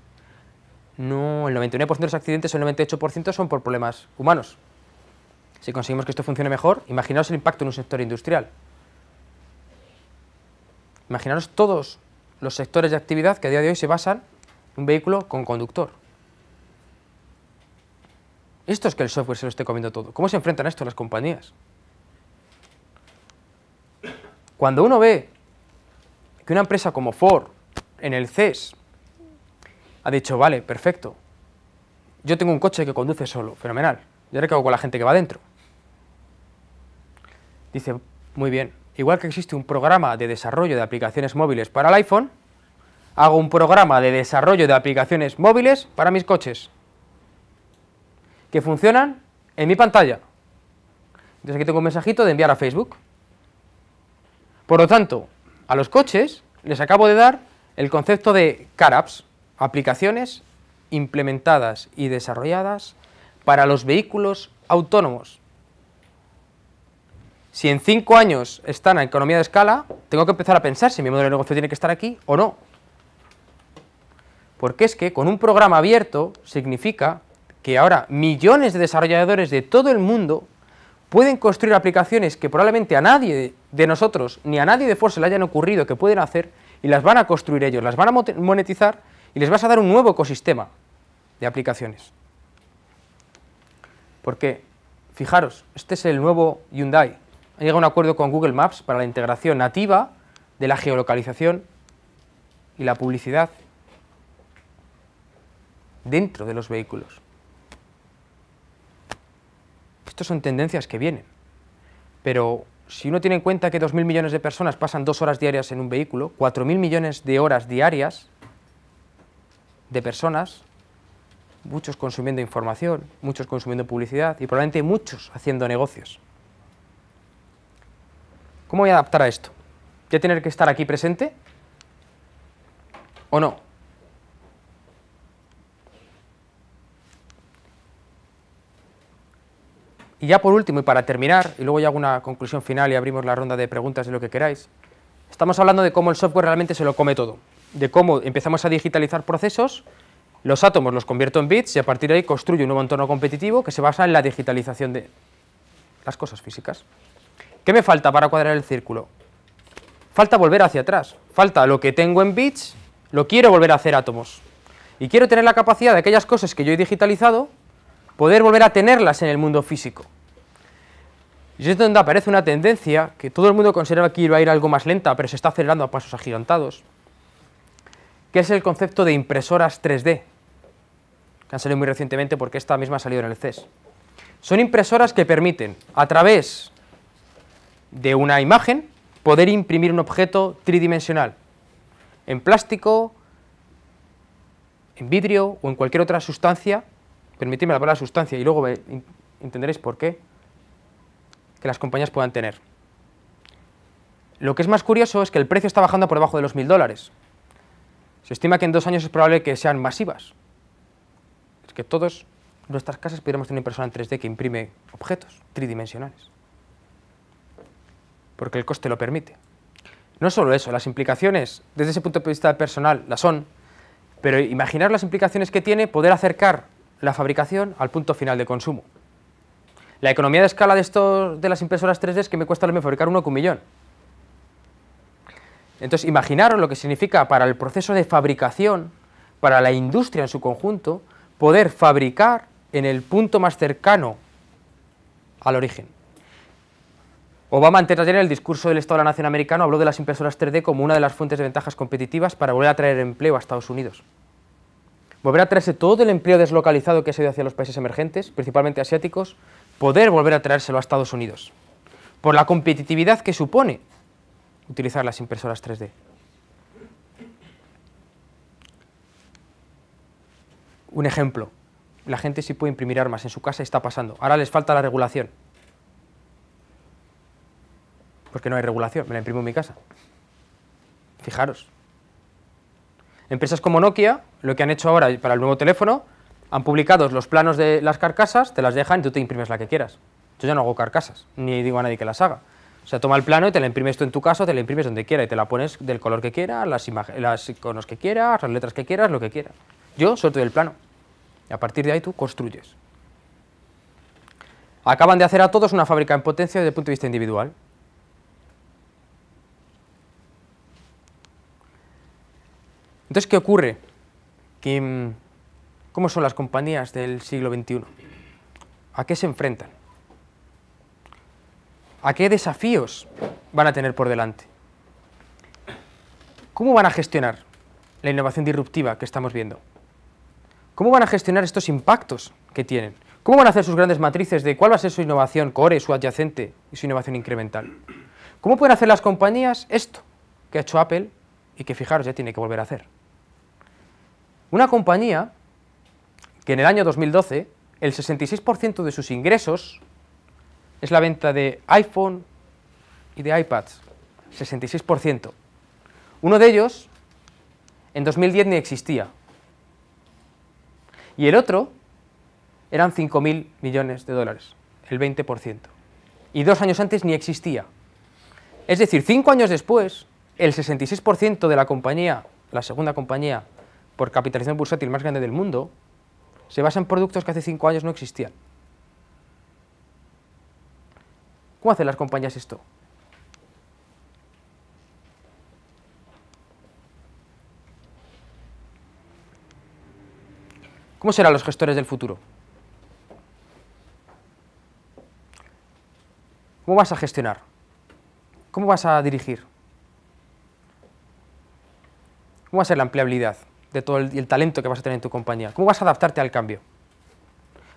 No, el 99% de los accidentes o el 98% son por problemas humanos. Si conseguimos que esto funcione mejor, imaginaos el impacto en un sector industrial. Imaginaros todos los sectores de actividad que a día de hoy se basan en un vehículo con conductor. Esto es que el software se lo esté comiendo todo. ¿Cómo se enfrentan a esto las compañías? Cuando uno ve que una empresa como Ford, en el CES, ha dicho, vale, perfecto, yo tengo un coche que conduce solo, fenomenal, yo ahora con la gente que va dentro? Dice, muy bien, igual que existe un programa de desarrollo de aplicaciones móviles para el iPhone, hago un programa de desarrollo de aplicaciones móviles para mis coches que funcionan en mi pantalla. Entonces aquí tengo un mensajito de enviar a Facebook. Por lo tanto, a los coches les acabo de dar el concepto de CARAPS. aplicaciones implementadas y desarrolladas para los vehículos autónomos. Si en cinco años están a economía de escala, tengo que empezar a pensar si mi modelo de negocio tiene que estar aquí o no. Porque es que con un programa abierto significa que ahora millones de desarrolladores de todo el mundo pueden construir aplicaciones que probablemente a nadie de nosotros ni a nadie de Force le hayan ocurrido que pueden hacer y las van a construir ellos, las van a monetizar y les vas a dar un nuevo ecosistema de aplicaciones. Porque, fijaros, este es el nuevo Hyundai. Ha llegado un acuerdo con Google Maps para la integración nativa de la geolocalización y la publicidad dentro de los vehículos. Estas son tendencias que vienen. Pero si uno tiene en cuenta que 2.000 millones de personas pasan dos horas diarias en un vehículo, 4.000 millones de horas diarias de personas, muchos consumiendo información, muchos consumiendo publicidad y probablemente muchos haciendo negocios. ¿Cómo voy a adaptar a esto? a tener que estar aquí presente? ¿O no? Y ya por último, y para terminar, y luego ya hago una conclusión final y abrimos la ronda de preguntas de lo que queráis, estamos hablando de cómo el software realmente se lo come todo, de cómo empezamos a digitalizar procesos, los átomos los convierto en bits y a partir de ahí construyo un nuevo entorno competitivo que se basa en la digitalización de las cosas físicas. ¿Qué me falta para cuadrar el círculo? Falta volver hacia atrás, falta lo que tengo en bits, lo quiero volver a hacer átomos. Y quiero tener la capacidad de aquellas cosas que yo he digitalizado, poder volver a tenerlas en el mundo físico. Y es donde aparece una tendencia que todo el mundo considera que iba a ir algo más lenta, pero se está acelerando a pasos agigantados, que es el concepto de impresoras 3D, que han salido muy recientemente porque esta misma ha salido en el CES. Son impresoras que permiten, a través de una imagen, poder imprimir un objeto tridimensional, en plástico, en vidrio o en cualquier otra sustancia permitidme la palabra sustancia y luego entenderéis por qué, que las compañías puedan tener. Lo que es más curioso es que el precio está bajando por debajo de los mil dólares. Se estima que en dos años es probable que sean masivas. Es que todos nuestras casas pudiéramos tener una impresora en 3D que imprime objetos tridimensionales. Porque el coste lo permite. No solo eso, las implicaciones, desde ese punto de vista personal, las son, pero imaginar las implicaciones que tiene poder acercar la fabricación al punto final de consumo. La economía de escala de, estos, de las impresoras 3D es que me cuesta fabricar uno con un millón. Entonces, imaginaros lo que significa para el proceso de fabricación, para la industria en su conjunto, poder fabricar en el punto más cercano al origen. Obama antes de ayer en el discurso del Estado de la Nación americano habló de las impresoras 3D como una de las fuentes de ventajas competitivas para volver a traer empleo a Estados Unidos volver a traerse todo el empleo deslocalizado que se ha hacia los países emergentes, principalmente asiáticos, poder volver a traérselo a Estados Unidos, por la competitividad que supone utilizar las impresoras 3D. Un ejemplo, la gente sí puede imprimir armas en su casa y está pasando. Ahora les falta la regulación. Porque no hay regulación, me la imprimo en mi casa. Fijaros, Empresas como Nokia, lo que han hecho ahora para el nuevo teléfono, han publicado los planos de las carcasas, te las dejan y tú te imprimes la que quieras. Yo ya no hago carcasas, ni digo a nadie que las haga. O sea, toma el plano y te la imprimes tú en tu casa, te la imprimes donde quiera y te la pones del color que quieras, las, las iconos que quieras, las letras que quieras, lo que quieras. Yo suelto el plano. Y a partir de ahí tú construyes. Acaban de hacer a todos una fábrica en potencia desde el punto de vista individual. Entonces, ¿qué ocurre? Mm, ¿Cómo son las compañías del siglo XXI? ¿A qué se enfrentan? ¿A qué desafíos van a tener por delante? ¿Cómo van a gestionar la innovación disruptiva que estamos viendo? ¿Cómo van a gestionar estos impactos que tienen? ¿Cómo van a hacer sus grandes matrices de cuál va a ser su innovación core, su adyacente y su innovación incremental? ¿Cómo pueden hacer las compañías esto que ha hecho Apple y que, fijaros, ya tiene que volver a hacer? Una compañía que en el año 2012 el 66% de sus ingresos es la venta de iPhone y de iPads, 66%. Uno de ellos en 2010 ni existía. Y el otro eran 5.000 millones de dólares, el 20%. Y dos años antes ni existía. Es decir, cinco años después, el 66% de la compañía, la segunda compañía por capitalización bursátil más grande del mundo, se basa en productos que hace cinco años no existían. ¿Cómo hacen las compañías esto? ¿Cómo serán los gestores del futuro? ¿Cómo vas a gestionar? ¿Cómo vas a dirigir? ¿Cómo va a ser la ampliabilidad? de todo el, talento que vas a tener en tu compañía? ¿Cómo vas a adaptarte al cambio?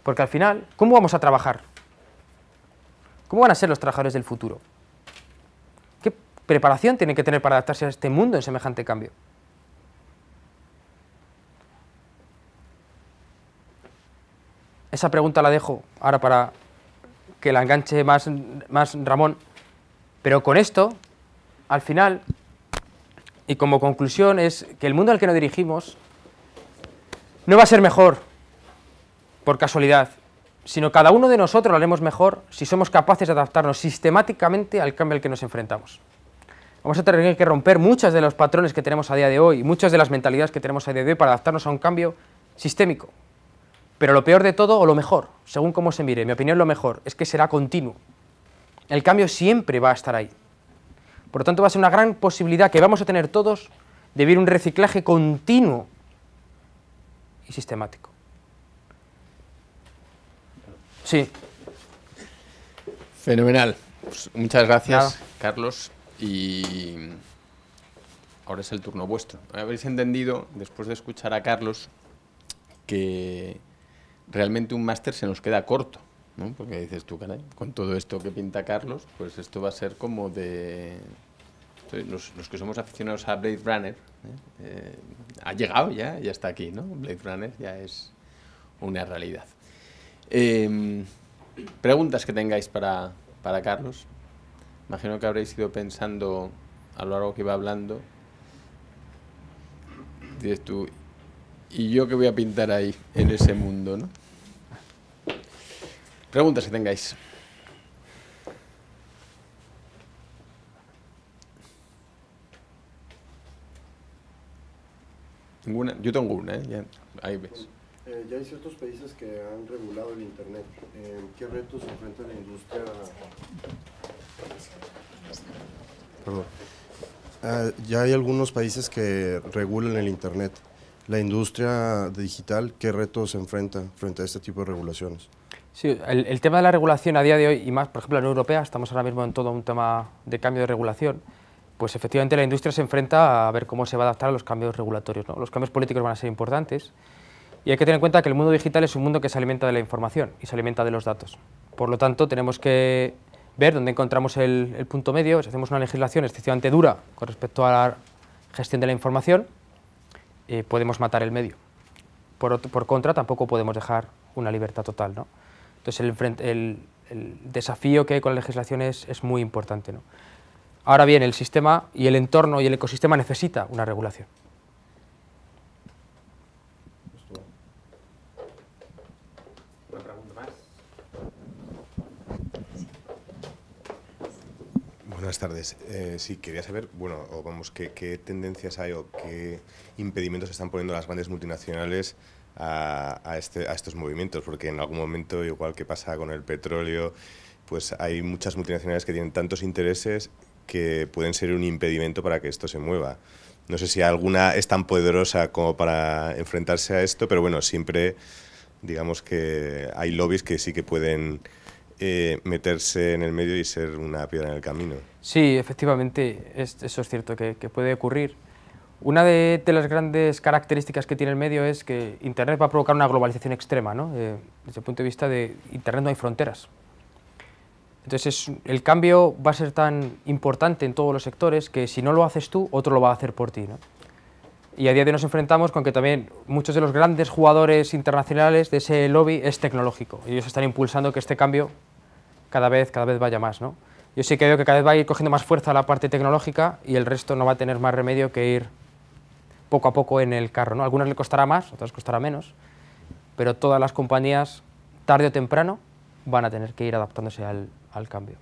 Porque al final, ¿cómo vamos a trabajar? ¿Cómo van a ser los trabajadores del futuro? ¿Qué preparación tienen que tener para adaptarse a este mundo en semejante cambio? Esa pregunta la dejo ahora para que la enganche más, más Ramón, pero con esto, al final, y como conclusión es que el mundo al que nos dirigimos no va a ser mejor por casualidad, sino cada uno de nosotros lo haremos mejor si somos capaces de adaptarnos sistemáticamente al cambio al que nos enfrentamos. Vamos a tener que romper muchos de los patrones que tenemos a día de hoy muchas de las mentalidades que tenemos a día de hoy para adaptarnos a un cambio sistémico. Pero lo peor de todo, o lo mejor, según cómo se mire, en mi opinión lo mejor, es que será continuo. El cambio siempre va a estar ahí. Por lo tanto, va a ser una gran posibilidad que vamos a tener todos de vivir un reciclaje continuo y sistemático. Sí. Fenomenal. Pues muchas gracias, Carlos. Y ahora es el turno vuestro. Habéis entendido, después de escuchar a Carlos, que realmente un máster se nos queda corto. Porque dices tú, con todo esto que pinta Carlos, pues esto va a ser como de... Los, que somos aficionados a Blade Runner, ¿eh? Eh, ha llegado ya, ya está aquí, ¿no? Blade Runner ya es una realidad. Em, preguntas que tengáis para, para Carlos. Imagino que habréis ido pensando a lo largo que iba hablando. Dices tú, ¿y yo qué voy a pintar ahí, en ese mundo, no? Preguntas que tengáis. Ninguna. Yo tengo una, ¿eh? Ya, ahí ves. Eh, ya hay ciertos países que han regulado el Internet. Eh, ¿Qué retos enfrenta la industria? Perdón. Ah, ya hay algunos países que regulan el Internet. La industria digital, ¿qué retos enfrenta frente a este tipo de regulaciones? Sí, el, tema de la regulación a día de hoy, y más, por ejemplo, en la Unión Europea, estamos ahora mismo en todo un tema de cambio de regulación, pues efectivamente la industria se enfrenta a ver cómo se va a adaptar a los cambios regulatorios. Los cambios políticos van a ser importantes y hay que tener en cuenta que el mundo digital es un mundo que se alimenta de la información y se alimenta de los datos. Por lo tanto, tenemos que ver dónde encontramos el, punto medio, si hacemos una legislación excesivamente dura con respecto a la gestión de la información, eh, podemos matar el medio. Por, por, contra, tampoco podemos dejar una libertad total. ¿no? Entonces el, desafío que hay con la legislación es, muy importante. Ahora bien, el sistema y el entorno y el ecosistema necesita una regulación. Buenas tardes. Eh, sí, quería saber, bueno, vamos, ¿qué, qué tendencias hay o qué impedimentos están poniendo las grandes multinacionales este, a, estos movimientos, porque en algún momento, igual que pasa con el petróleo, pues hay muchas multinacionales que tienen tantos intereses que pueden ser un impedimento para que esto se mueva. No sé si alguna es tan poderosa como para enfrentarse a esto, pero bueno, siempre digamos que hay lobbies que sí que pueden eh, meterse en el medio y ser una piedra en el camino. Sí, efectivamente, eso es cierto, que puede ocurrir. Una de, las grandes características que tiene el medio es que Internet va a provocar una globalización extrema, ¿no? Eh, desde el punto de vista de Internet no hay fronteras. Entonces el cambio va a ser tan importante en todos los sectores que si no lo haces tú, otro lo va a hacer por ti. ¿no? Y a día de hoy nos enfrentamos con que también muchos de los grandes jugadores internacionales de ese lobby es tecnológico. Ellos están impulsando que este cambio cada vez, cada vez vaya más. ¿no? Yo sí creo que cada vez va a ir cogiendo más fuerza la parte tecnológica y el resto no va a tener más remedio que ir poco a poco en el carro. ¿no? algunas le costará más, otras costará menos, pero todas las compañías, tarde o temprano, van a tener que ir adaptándose al, cambio.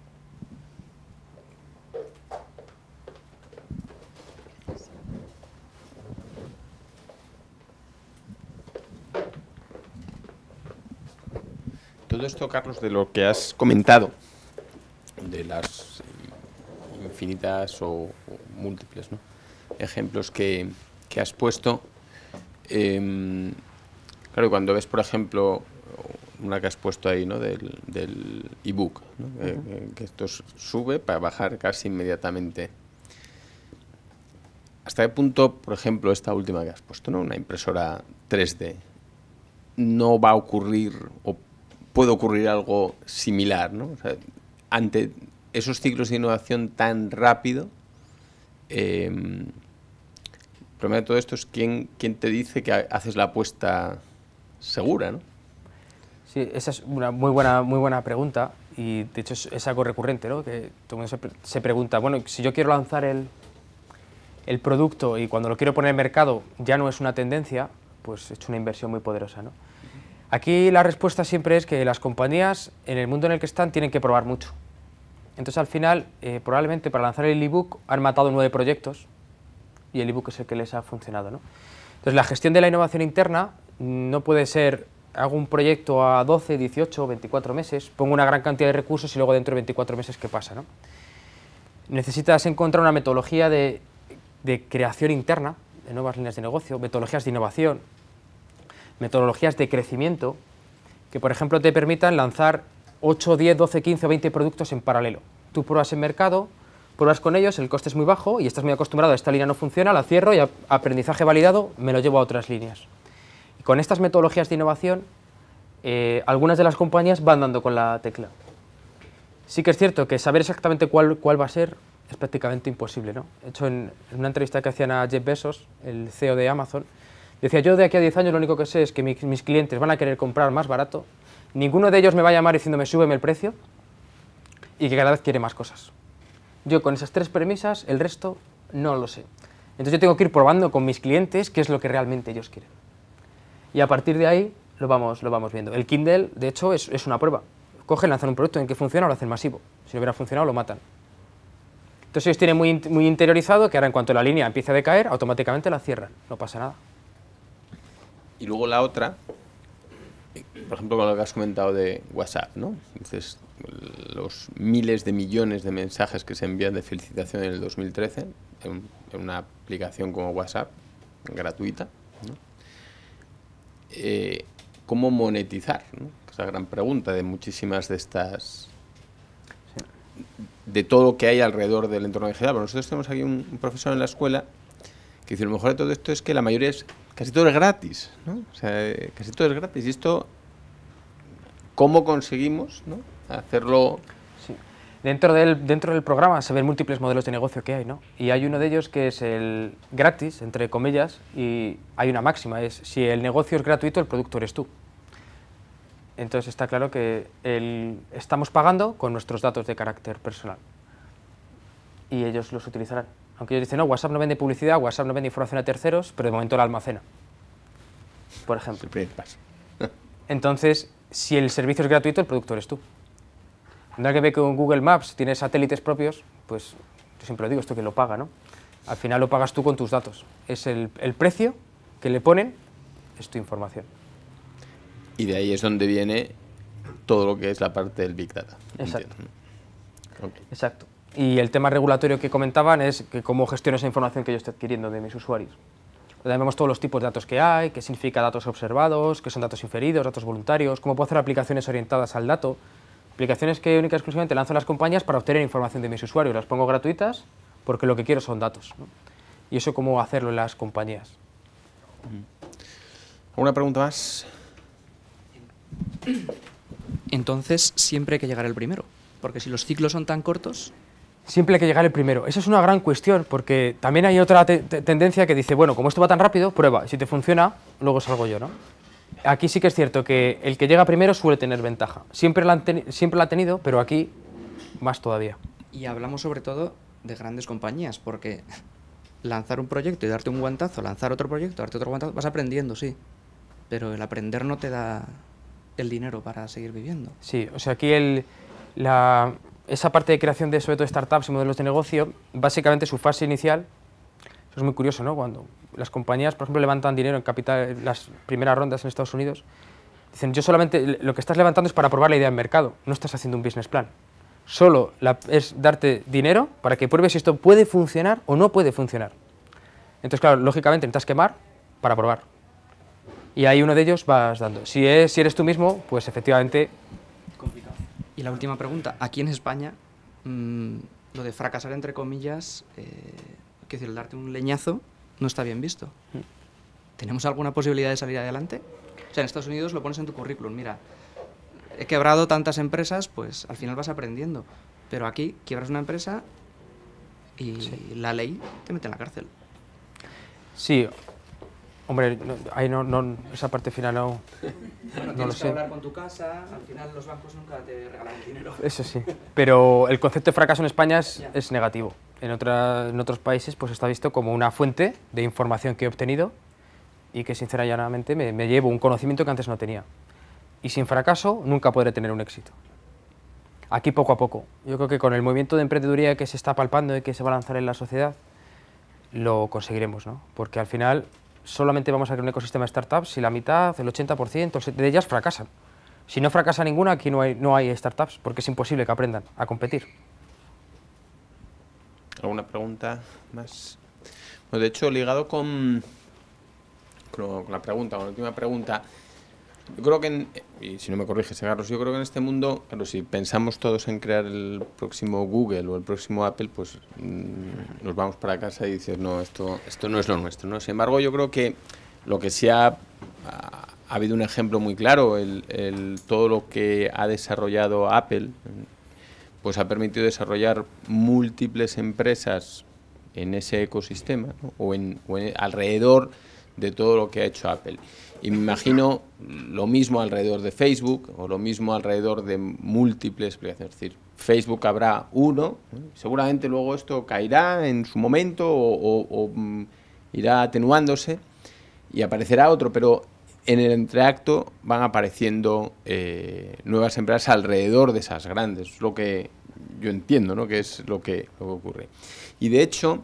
Todo esto, Carlos, de lo que has comentado, de las infinitas o, múltiples ejemplos que, que has puesto, em, claro, cuando ves, por ejemplo, una que has puesto ahí, ¿no? Del, ebook, eh, eh, que esto sube para bajar casi inmediatamente. ¿Hasta qué punto, por ejemplo, esta última que has puesto, ¿no? Una impresora 3D, no va a ocurrir o puede ocurrir algo similar, ¿no? ante esos ciclos de innovación tan rápido, eh, el problema de todo esto es quién, te dice que haces la apuesta segura, ¿no? Sí, esa es una muy buena, muy buena pregunta y de hecho es, algo recurrente, ¿no? Que se, pregunta, bueno, si yo quiero lanzar el, producto y cuando lo quiero poner en mercado ya no es una tendencia, pues he hecho una inversión muy poderosa, Aquí la respuesta siempre es que las compañías, en el mundo en el que están, tienen que probar mucho. Entonces, al final, eh, probablemente para lanzar el ebook han matado nueve proyectos y el ebook es el que les ha funcionado. ¿no? Entonces, la gestión de la innovación interna no puede ser hago un proyecto a 12, 18, 24 meses, pongo una gran cantidad de recursos y luego dentro de 24 meses, ¿qué pasa? Necesitas encontrar una metodología de, creación interna, de nuevas líneas de negocio, metodologías de innovación, metodologías de crecimiento, que por ejemplo te permitan lanzar 8, 10, 12, 15 o 20 productos en paralelo. Tú pruebas en mercado, Pruebas con ellos, el coste es muy bajo y estás muy acostumbrado a esta línea no funciona, la cierro y aprendizaje validado me lo llevo a otras líneas. Y con estas metodologías de innovación, eh, algunas de las compañías van dando con la tecla. Sí que es cierto que saber exactamente cuál, va a ser es prácticamente imposible. ¿no? De hecho, en, una entrevista que hacían a Jeff Bezos, el CEO de Amazon, decía, yo de aquí a 10 años lo único que sé es que mis, mis clientes van a querer comprar más barato, ninguno de ellos me va a llamar diciéndome súbeme el precio y que cada vez quiere más cosas. Yo con esas tres premisas, el resto no lo sé. Entonces yo tengo que ir probando con mis clientes qué es lo que realmente ellos quieren. Y a partir de ahí lo vamos, lo vamos viendo. El Kindle, de hecho, es, una prueba. Cogen, lanzan un producto en que funciona, lo hacen masivo. Si no hubiera funcionado, lo matan. Entonces ellos tienen muy, muy interiorizado que ahora en cuanto la línea empiece a decaer, automáticamente la cierran. No pasa nada. Y luego la otra, por ejemplo, con lo que has comentado de WhatsApp, ¿no? los miles de millones de mensajes que se envían de felicitación en el 2013 en, una aplicación como WhatsApp, gratuita. Eh, ¿Cómo monetizar? ¿no? Es la gran pregunta de muchísimas de estas... De todo lo que hay alrededor del entorno digital. Pero nosotros tenemos aquí un, profesor en la escuela que dice, lo mejor de todo esto es que la mayoría es... Casi todo es gratis, ¿no? Eh, casi todo es gratis. Y esto, ¿cómo conseguimos, ¿no? hacerlo... Dentro del, dentro del programa se ven múltiples modelos de negocio que hay, ¿no? Y hay uno de ellos que es el gratis, entre comillas, y hay una máxima, es si el negocio es gratuito, el producto eres tú. Entonces está claro que el, estamos pagando con nuestros datos de carácter personal. Y ellos los utilizarán. Aunque ellos dicen, no, WhatsApp no vende publicidad, WhatsApp no vende información a terceros, pero de momento la almacena. Por ejemplo. Entonces, si el servicio es gratuito, el producto eres tú hay que ver con Google Maps, tiene satélites propios, pues yo siempre lo digo, esto que lo paga, ¿no? Al final lo pagas tú con tus datos. Es el, precio que le ponen, es tu información. Y de ahí es donde viene todo lo que es la parte del Big Data. Exacto. Y el tema regulatorio que comentaban es que cómo gestiona esa información que yo estoy adquiriendo de mis usuarios. También vemos todos los tipos de datos que hay, qué significa datos observados, qué son datos inferidos, datos voluntarios, cómo puedo hacer aplicaciones orientadas al dato, Aplicaciones que única y exclusivamente lanzo las compañías para obtener información de mis usuarios. Las pongo gratuitas porque lo que quiero son datos. Y eso cómo hacerlo en las compañías. Mm. ¿Alguna pregunta más? Entonces, siempre hay que llegar el primero. Porque si los ciclos son tan cortos, siempre hay que llegar el primero. Esa es una gran cuestión, porque también hay otra tendencia que dice, bueno, como esto va tan rápido, prueba, si te funciona, luego salgo yo, ¿no? aquí sí que es cierto que el que llega primero suele tener ventaja. Siempre la, siempre la ha tenido, pero aquí más todavía. Y hablamos sobre todo de grandes compañías, porque lanzar un proyecto y darte un guantazo, lanzar otro proyecto, darte otro guantazo, vas aprendiendo, sí. Pero el aprender no te da el dinero para seguir viviendo. Sí, o sea, aquí esa parte de creación de, sobre todo, startups y modelos de negocio, básicamente su fase inicial es muy curioso, ¿no? Cuando las compañías, por ejemplo, levantan dinero en capital, en las primeras rondas en Estados Unidos, dicen, yo solamente, lo que estás levantando es para probar la idea en mercado, no estás haciendo un business plan. Solo es darte dinero para que pruebes si esto puede funcionar o no puede funcionar. Entonces, claro, lógicamente necesitas quemar para probar. Y ahí uno de ellos vas dando. Si, es, si eres tú mismo, pues efectivamente... Complicado. Y la última pregunta, aquí en España, mm, lo de fracasar entre comillas... Eh, decir, el darte un leñazo no está bien visto. Mm. ¿Tenemos alguna posibilidad de salir adelante? O sea, en Estados Unidos lo pones en tu currículum, mira, he quebrado tantas empresas, pues al final vas aprendiendo. Pero aquí quiebras una empresa y la ley te mete en la cárcel. Sí, hombre, ahí no, esa parte final no. tienes que hablar con tu casa, al final los bancos nunca te regalan dinero. Eso sí, pero el concepto de fracaso en España es negativo en, otros países pues está visto como una fuente de información que he obtenido y que sinceramente me, me llevo un conocimiento que antes no tenía. Y sin fracaso nunca podré tener un éxito. Aquí poco a poco. Yo creo que con el movimiento de emprendeduría que se está palpando y que se va a lanzar en la sociedad, lo conseguiremos, ¿no? Porque al final solamente vamos a crear un ecosistema de startups si la mitad, el 80% de ellas fracasan. Si no fracasa ninguna, aquí no hay, no hay startups, porque es imposible que aprendan a competir. ¿Alguna pregunta más? Pues, de hecho, ligado con, la pregunta, con la última pregunta, yo creo que, en, y si no me corriges, Carlos, yo creo que en este mundo, si pensamos todos en crear el próximo Google o el próximo Apple, pues mm, nos vamos para casa y dices, no, esto, esto no es lo nuestro. ¿no? Sin embargo, yo creo que lo que sí ha, habido un ejemplo muy claro, el, todo lo que ha desarrollado Apple pues ha permitido desarrollar múltiples empresas en ese ecosistema o, en, alrededor de todo lo que ha hecho Apple. Y me imagino lo mismo alrededor de Facebook o lo mismo alrededor de múltiples decir, Facebook habrá uno, seguramente luego esto caerá en su momento o, o mm, irá atenuándose y aparecerá otro, pero en el entreacto van apareciendo eh, nuevas empresas alrededor de esas grandes, es lo que yo entiendo, ¿no? Que es lo que, ocurre. Y de hecho,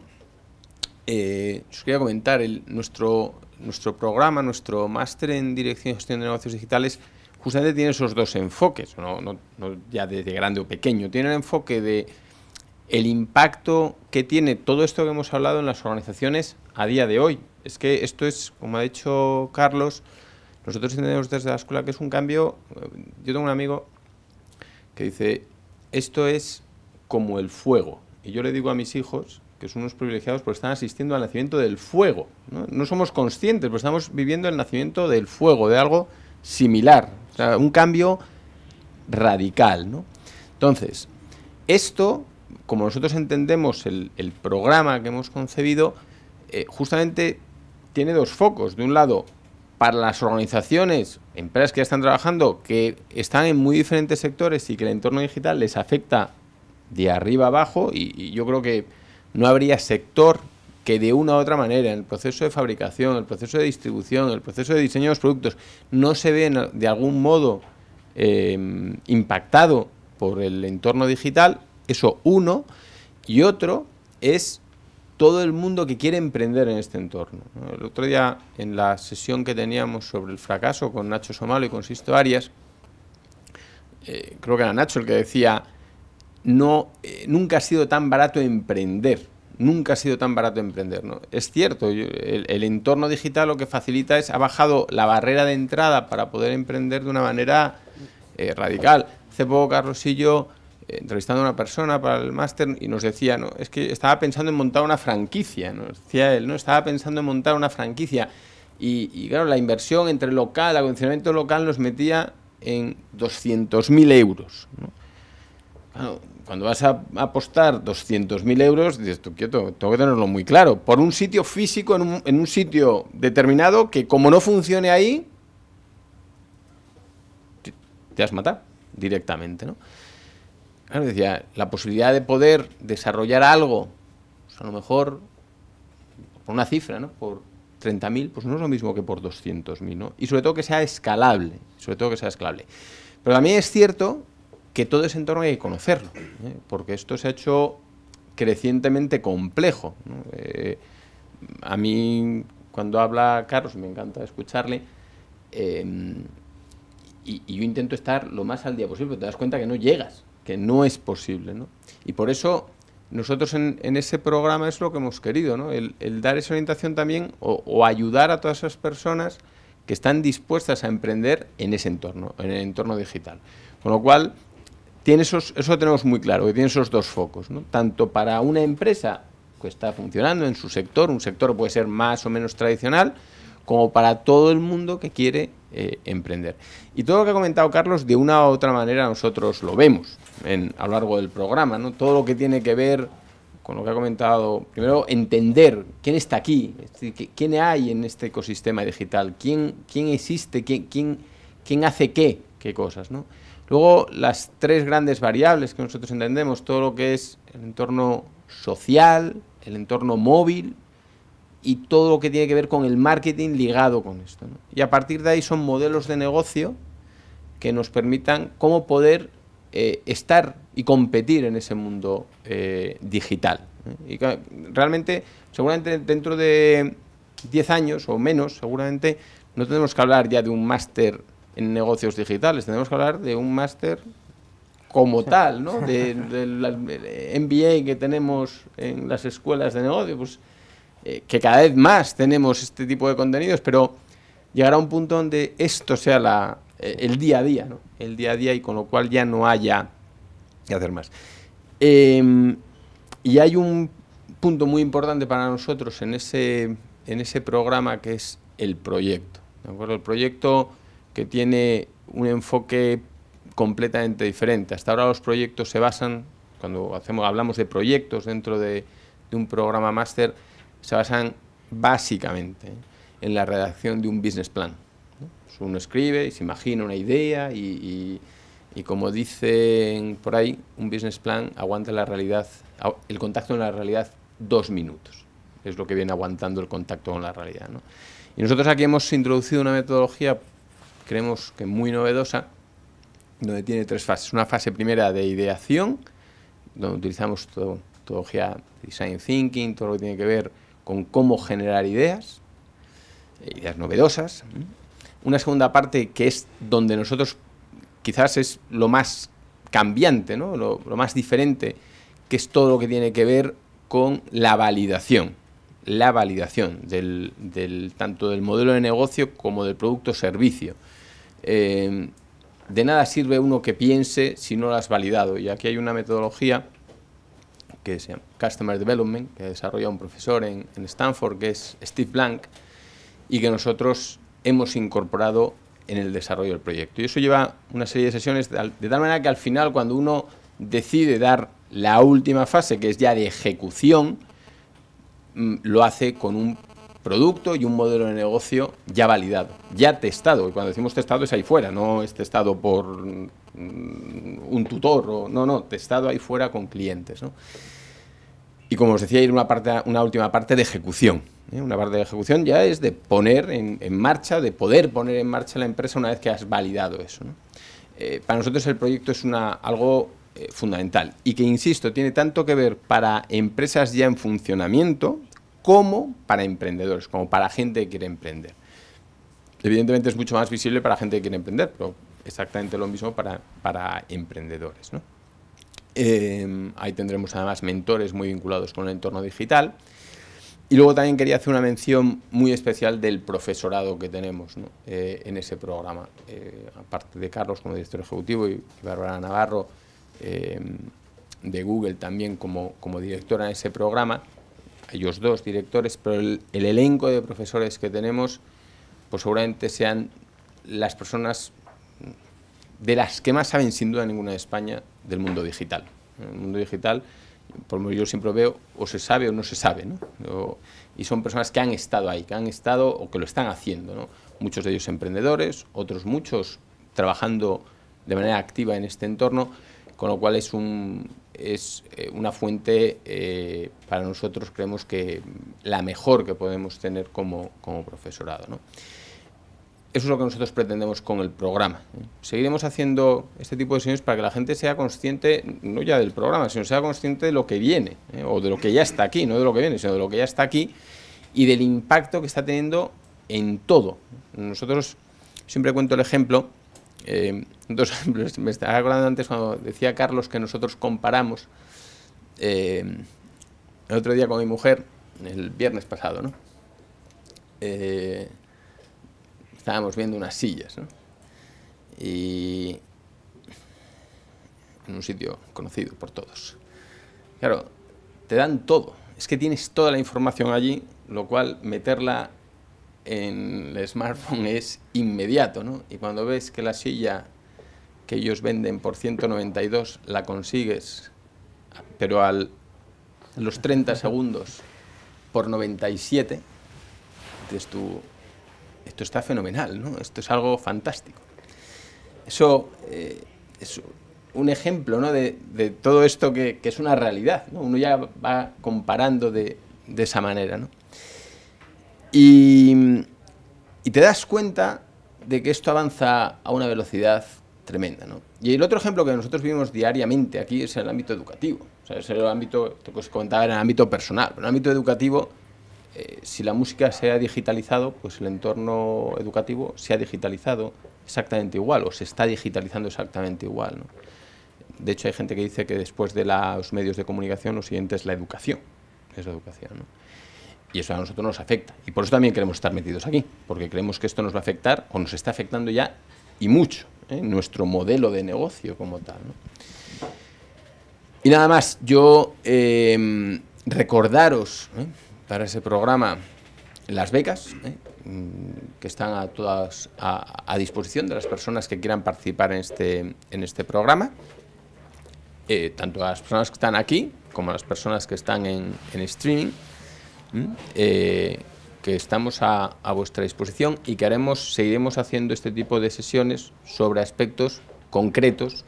eh, os quería comentar, nuestro, nuestro programa, nuestro máster en dirección y gestión de negocios digitales, justamente tiene esos dos enfoques, no ya desde grande o pequeño, tiene el enfoque de el impacto que tiene todo esto que hemos hablado en las organizaciones a día de hoy. Es que esto es, como ha dicho Carlos, nosotros entendemos desde la escuela que es un cambio. Eh, yo tengo un amigo que dice, esto es como el fuego. Y yo le digo a mis hijos, que son unos privilegiados, porque están asistiendo al nacimiento del fuego. No, somos conscientes, pero estamos viviendo el nacimiento del fuego, de algo similar. O sea, un cambio radical. ¿no? Entonces, esto, como nosotros entendemos el, programa que hemos concebido, eh, justamente tiene dos focos. De un lado, para las organizaciones, empresas que ya están trabajando, que están en muy diferentes sectores y que el entorno digital les afecta de arriba abajo, y, yo creo que no habría sector que de una u otra manera, en el proceso de fabricación, el proceso de distribución, el proceso de diseño de los productos, no se vean de algún modo em, impactado por el entorno digital, eso uno, y otro es todo el mundo que quiere emprender en este entorno. El otro día, en la sesión que teníamos sobre el fracaso con Nacho Somalo y con Sisto Arias, eh, creo que era Nacho el que decía, no, eh, nunca ha sido tan barato emprender, nunca ha sido tan barato emprender. ¿no? Es cierto, el, entorno digital lo que facilita es, ha bajado la barrera de entrada para poder emprender de una manera eh, radical. Hace poco Carlos y yo eh, entrevistando a una persona para el máster y nos decía, no, es que estaba pensando en montar una franquicia, decía él, no, estaba pensando en montar una franquicia. Y, claro, la inversión entre local, el acondicionamiento local nos metía en 200.000 euros. cuando vas a apostar 200.000 euros, dices, tú quieto, tengo que tenerlo muy claro, por un sitio físico, en un, en un sitio determinado, que como no funcione ahí, te, te has matado directamente, ¿no? Claro, decía, la posibilidad de poder desarrollar algo, pues, a lo mejor por una cifra, ¿no? Por 30.000, pues no es lo mismo que por 200.000, ¿no? Y sobre todo que sea escalable, sobre todo que sea escalable. Pero también es cierto que todo ese entorno hay que conocerlo, ¿eh? porque esto se ha hecho crecientemente complejo. Eh, a mí, cuando habla Carlos, me encanta escucharle, eh, y, yo intento estar lo más al día posible, te das cuenta que no llegas que no es posible. Y por eso nosotros en, ese programa es lo que hemos querido, ¿no? el, dar esa orientación también o, ayudar a todas esas personas que están dispuestas a emprender en ese entorno, en el entorno digital. Con lo cual, tiene esos, eso tenemos muy claro, que tiene esos dos focos, ¿no? tanto para una empresa que está funcionando en su sector, un sector puede ser más o menos tradicional, como para todo el mundo que quiere eh, emprender. Y todo lo que ha comentado Carlos, de una u otra manera nosotros lo vemos en, a lo largo del programa, ¿no? Todo lo que tiene que ver con lo que ha comentado, primero entender quién está aquí, quién hay en este ecosistema digital, quién, quién existe, quién, quién, quién hace qué, qué cosas, ¿no? Luego, las tres grandes variables que nosotros entendemos, todo lo que es el entorno social, el entorno móvil y todo lo que tiene que ver con el marketing ligado con esto. Y a partir de ahí son modelos de negocio que nos permitan cómo poder eh, estar y competir en ese mundo eh, digital. Y realmente, seguramente dentro de 10 años o menos, seguramente no tenemos que hablar ya de un máster en negocios digitales, tenemos que hablar de un máster como tal, ¿no? Del (laughs) de MBA que tenemos en las escuelas de negocio, pues, eh, que cada vez más tenemos este tipo de contenidos, pero llegará un punto donde esto sea eh, el día a día, El día a día y con lo cual ya no haya que hacer más. Em, y hay un punto muy importante para nosotros en ese, programa que es el proyecto. ¿de acuerdo? El proyecto que tiene un enfoque completamente diferente. Hasta ahora los proyectos se basan, cuando hacemos, hablamos de proyectos dentro de un programa máster, se basan básicamente en la redacción de un business plan. Pues uno escribe y se imagina una idea y, como dicen por ahí, un business plan aguanta la realidad, el contacto con la realidad dos minutos. Es lo que viene aguantando el contacto con la realidad. Y nosotros aquí hemos introducido una metodología, creemos que muy novedosa, donde tiene tres fases. Una fase primera de ideación, donde utilizamos metodología design thinking, todo lo que tiene que ver con cómo generar ideas, ideas novedosas. Una segunda parte que es donde nosotros quizás es lo más cambiante, ¿no? lo, más diferente, que es todo lo que tiene que ver con la validación la validación del, tanto del modelo de negocio como del producto o servicio. Eh, de nada sirve uno que piense si no lo has validado. Y aquí hay una metodología que se llama Customer Development, que desarrolla un profesor en, Stanford, que es Steve Blank, y que nosotros hemos incorporado en el desarrollo del proyecto. Y eso lleva una serie de sesiones, de, de tal manera que al final, cuando uno decide dar la última fase, que es ya de ejecución, mm, lo hace con un producto y un modelo de negocio ya validado, ya testado. Y cuando decimos testado es ahí fuera, no es testado por un tutor, o no, no, te he estado ahí fuera con clientes. Y como os decía, hay una, parte, una última parte de ejecución. ¿eh? Una parte de ejecución ya es de poner en, marcha, de poder poner en marcha la empresa una vez que has validado eso. Eh, para nosotros el proyecto es una, algo eh, fundamental y que, insisto, tiene tanto que ver para empresas ya en funcionamiento como para emprendedores, como para gente que quiere emprender. Evidentemente es mucho más visible para gente que quiere emprender, pero exactamente lo mismo para, emprendedores. Em, ahí tendremos además mentores muy vinculados con el entorno digital. Y luego también quería hacer una mención muy especial del profesorado que tenemos eh, en ese programa. Eh, aparte de Carlos como director ejecutivo y, Bárbara Navarro em, de Google también como, como directora en ese programa, ellos dos directores, pero el, el elenco de profesores que tenemos, pues seguramente sean las personas de las que más saben sin duda ninguna de España del mundo digital. el mundo digital, por lo yo siempre veo, o se sabe o no se sabe, y son personas que han estado ahí, que han estado o que lo están haciendo, Muchos de ellos emprendedores, otros muchos trabajando de manera activa en este entorno, con lo cual es, un, es eh, una fuente eh, para nosotros creemos que la mejor que podemos tener como, como profesorado. ¿no? eso es lo que nosotros pretendemos con el programa. Seguiremos haciendo este tipo de sesiones para que la gente sea consciente, no ya del programa, sino sea consciente de lo que viene, ¿eh? o de lo que ya está aquí, no de lo que viene, sino de lo que ya está aquí, y del impacto que está teniendo en todo. Nosotros siempre cuento el ejemplo, eh, dos ejemplos, me estaba acordando antes cuando decía Carlos que nosotros comparamos, eh, el otro día con mi mujer, el viernes pasado, ¿no? estábamos viendo unas sillas, ¿no? Y en un sitio conocido por todos. Claro, te dan todo. Es que tienes toda la información allí, lo cual meterla en el smartphone es inmediato, ¿no? Y cuando ves que la silla que ellos venden por 192 la consigues, pero al los 30 segundos por 97, dices tú, esto está fenomenal, ¿no? esto es algo fantástico. Eso eh, es un ejemplo de, todo esto que, es una realidad. Uno ya va comparando de, esa manera. ¿no? Y, te das cuenta de que esto avanza a una velocidad tremenda. ¿no? Y el otro ejemplo que nosotros vivimos diariamente aquí es el ámbito educativo. O sea, es el ámbito, te os comentaba, el ámbito personal. Pero el ámbito educativo eh, si la música se ha digitalizado, pues el entorno educativo se ha digitalizado exactamente igual o se está digitalizando exactamente igual. De hecho, hay gente que dice que después de los medios de comunicación lo siguiente es la educación. Es educación, Y eso a nosotros nos afecta. Y por eso también queremos estar metidos aquí, porque creemos que esto nos va a afectar o nos está afectando ya y mucho ¿eh? nuestro modelo de negocio como tal. Y nada más, yo eh, recordaros para ese programa las becas, ¿eh? mm, que están a, todas, a, disposición de las personas que quieran participar en este, en este programa, eh, tanto a las personas que están aquí como a las personas que están en, streaming, eh, que estamos a, a, vuestra disposición y que haremos, seguiremos haciendo este tipo de sesiones sobre aspectos concretos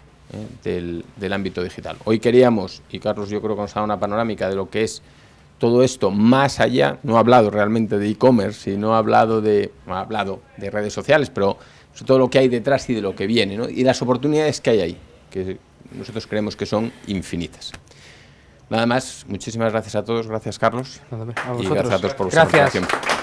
del, del ámbito digital. Hoy queríamos, y Carlos yo creo que nos ha dado una panorámica de lo que es todo esto más allá, no ha hablado realmente de e-commerce y no ha hablado de, hablado de redes sociales, pero sobre todo lo que hay detrás y de lo que viene, y las oportunidades que hay ahí, que nosotros creemos que son infinitas. Nada más, muchísimas gracias a todos, gracias Carlos. y gracias a todos por vuestra gracias.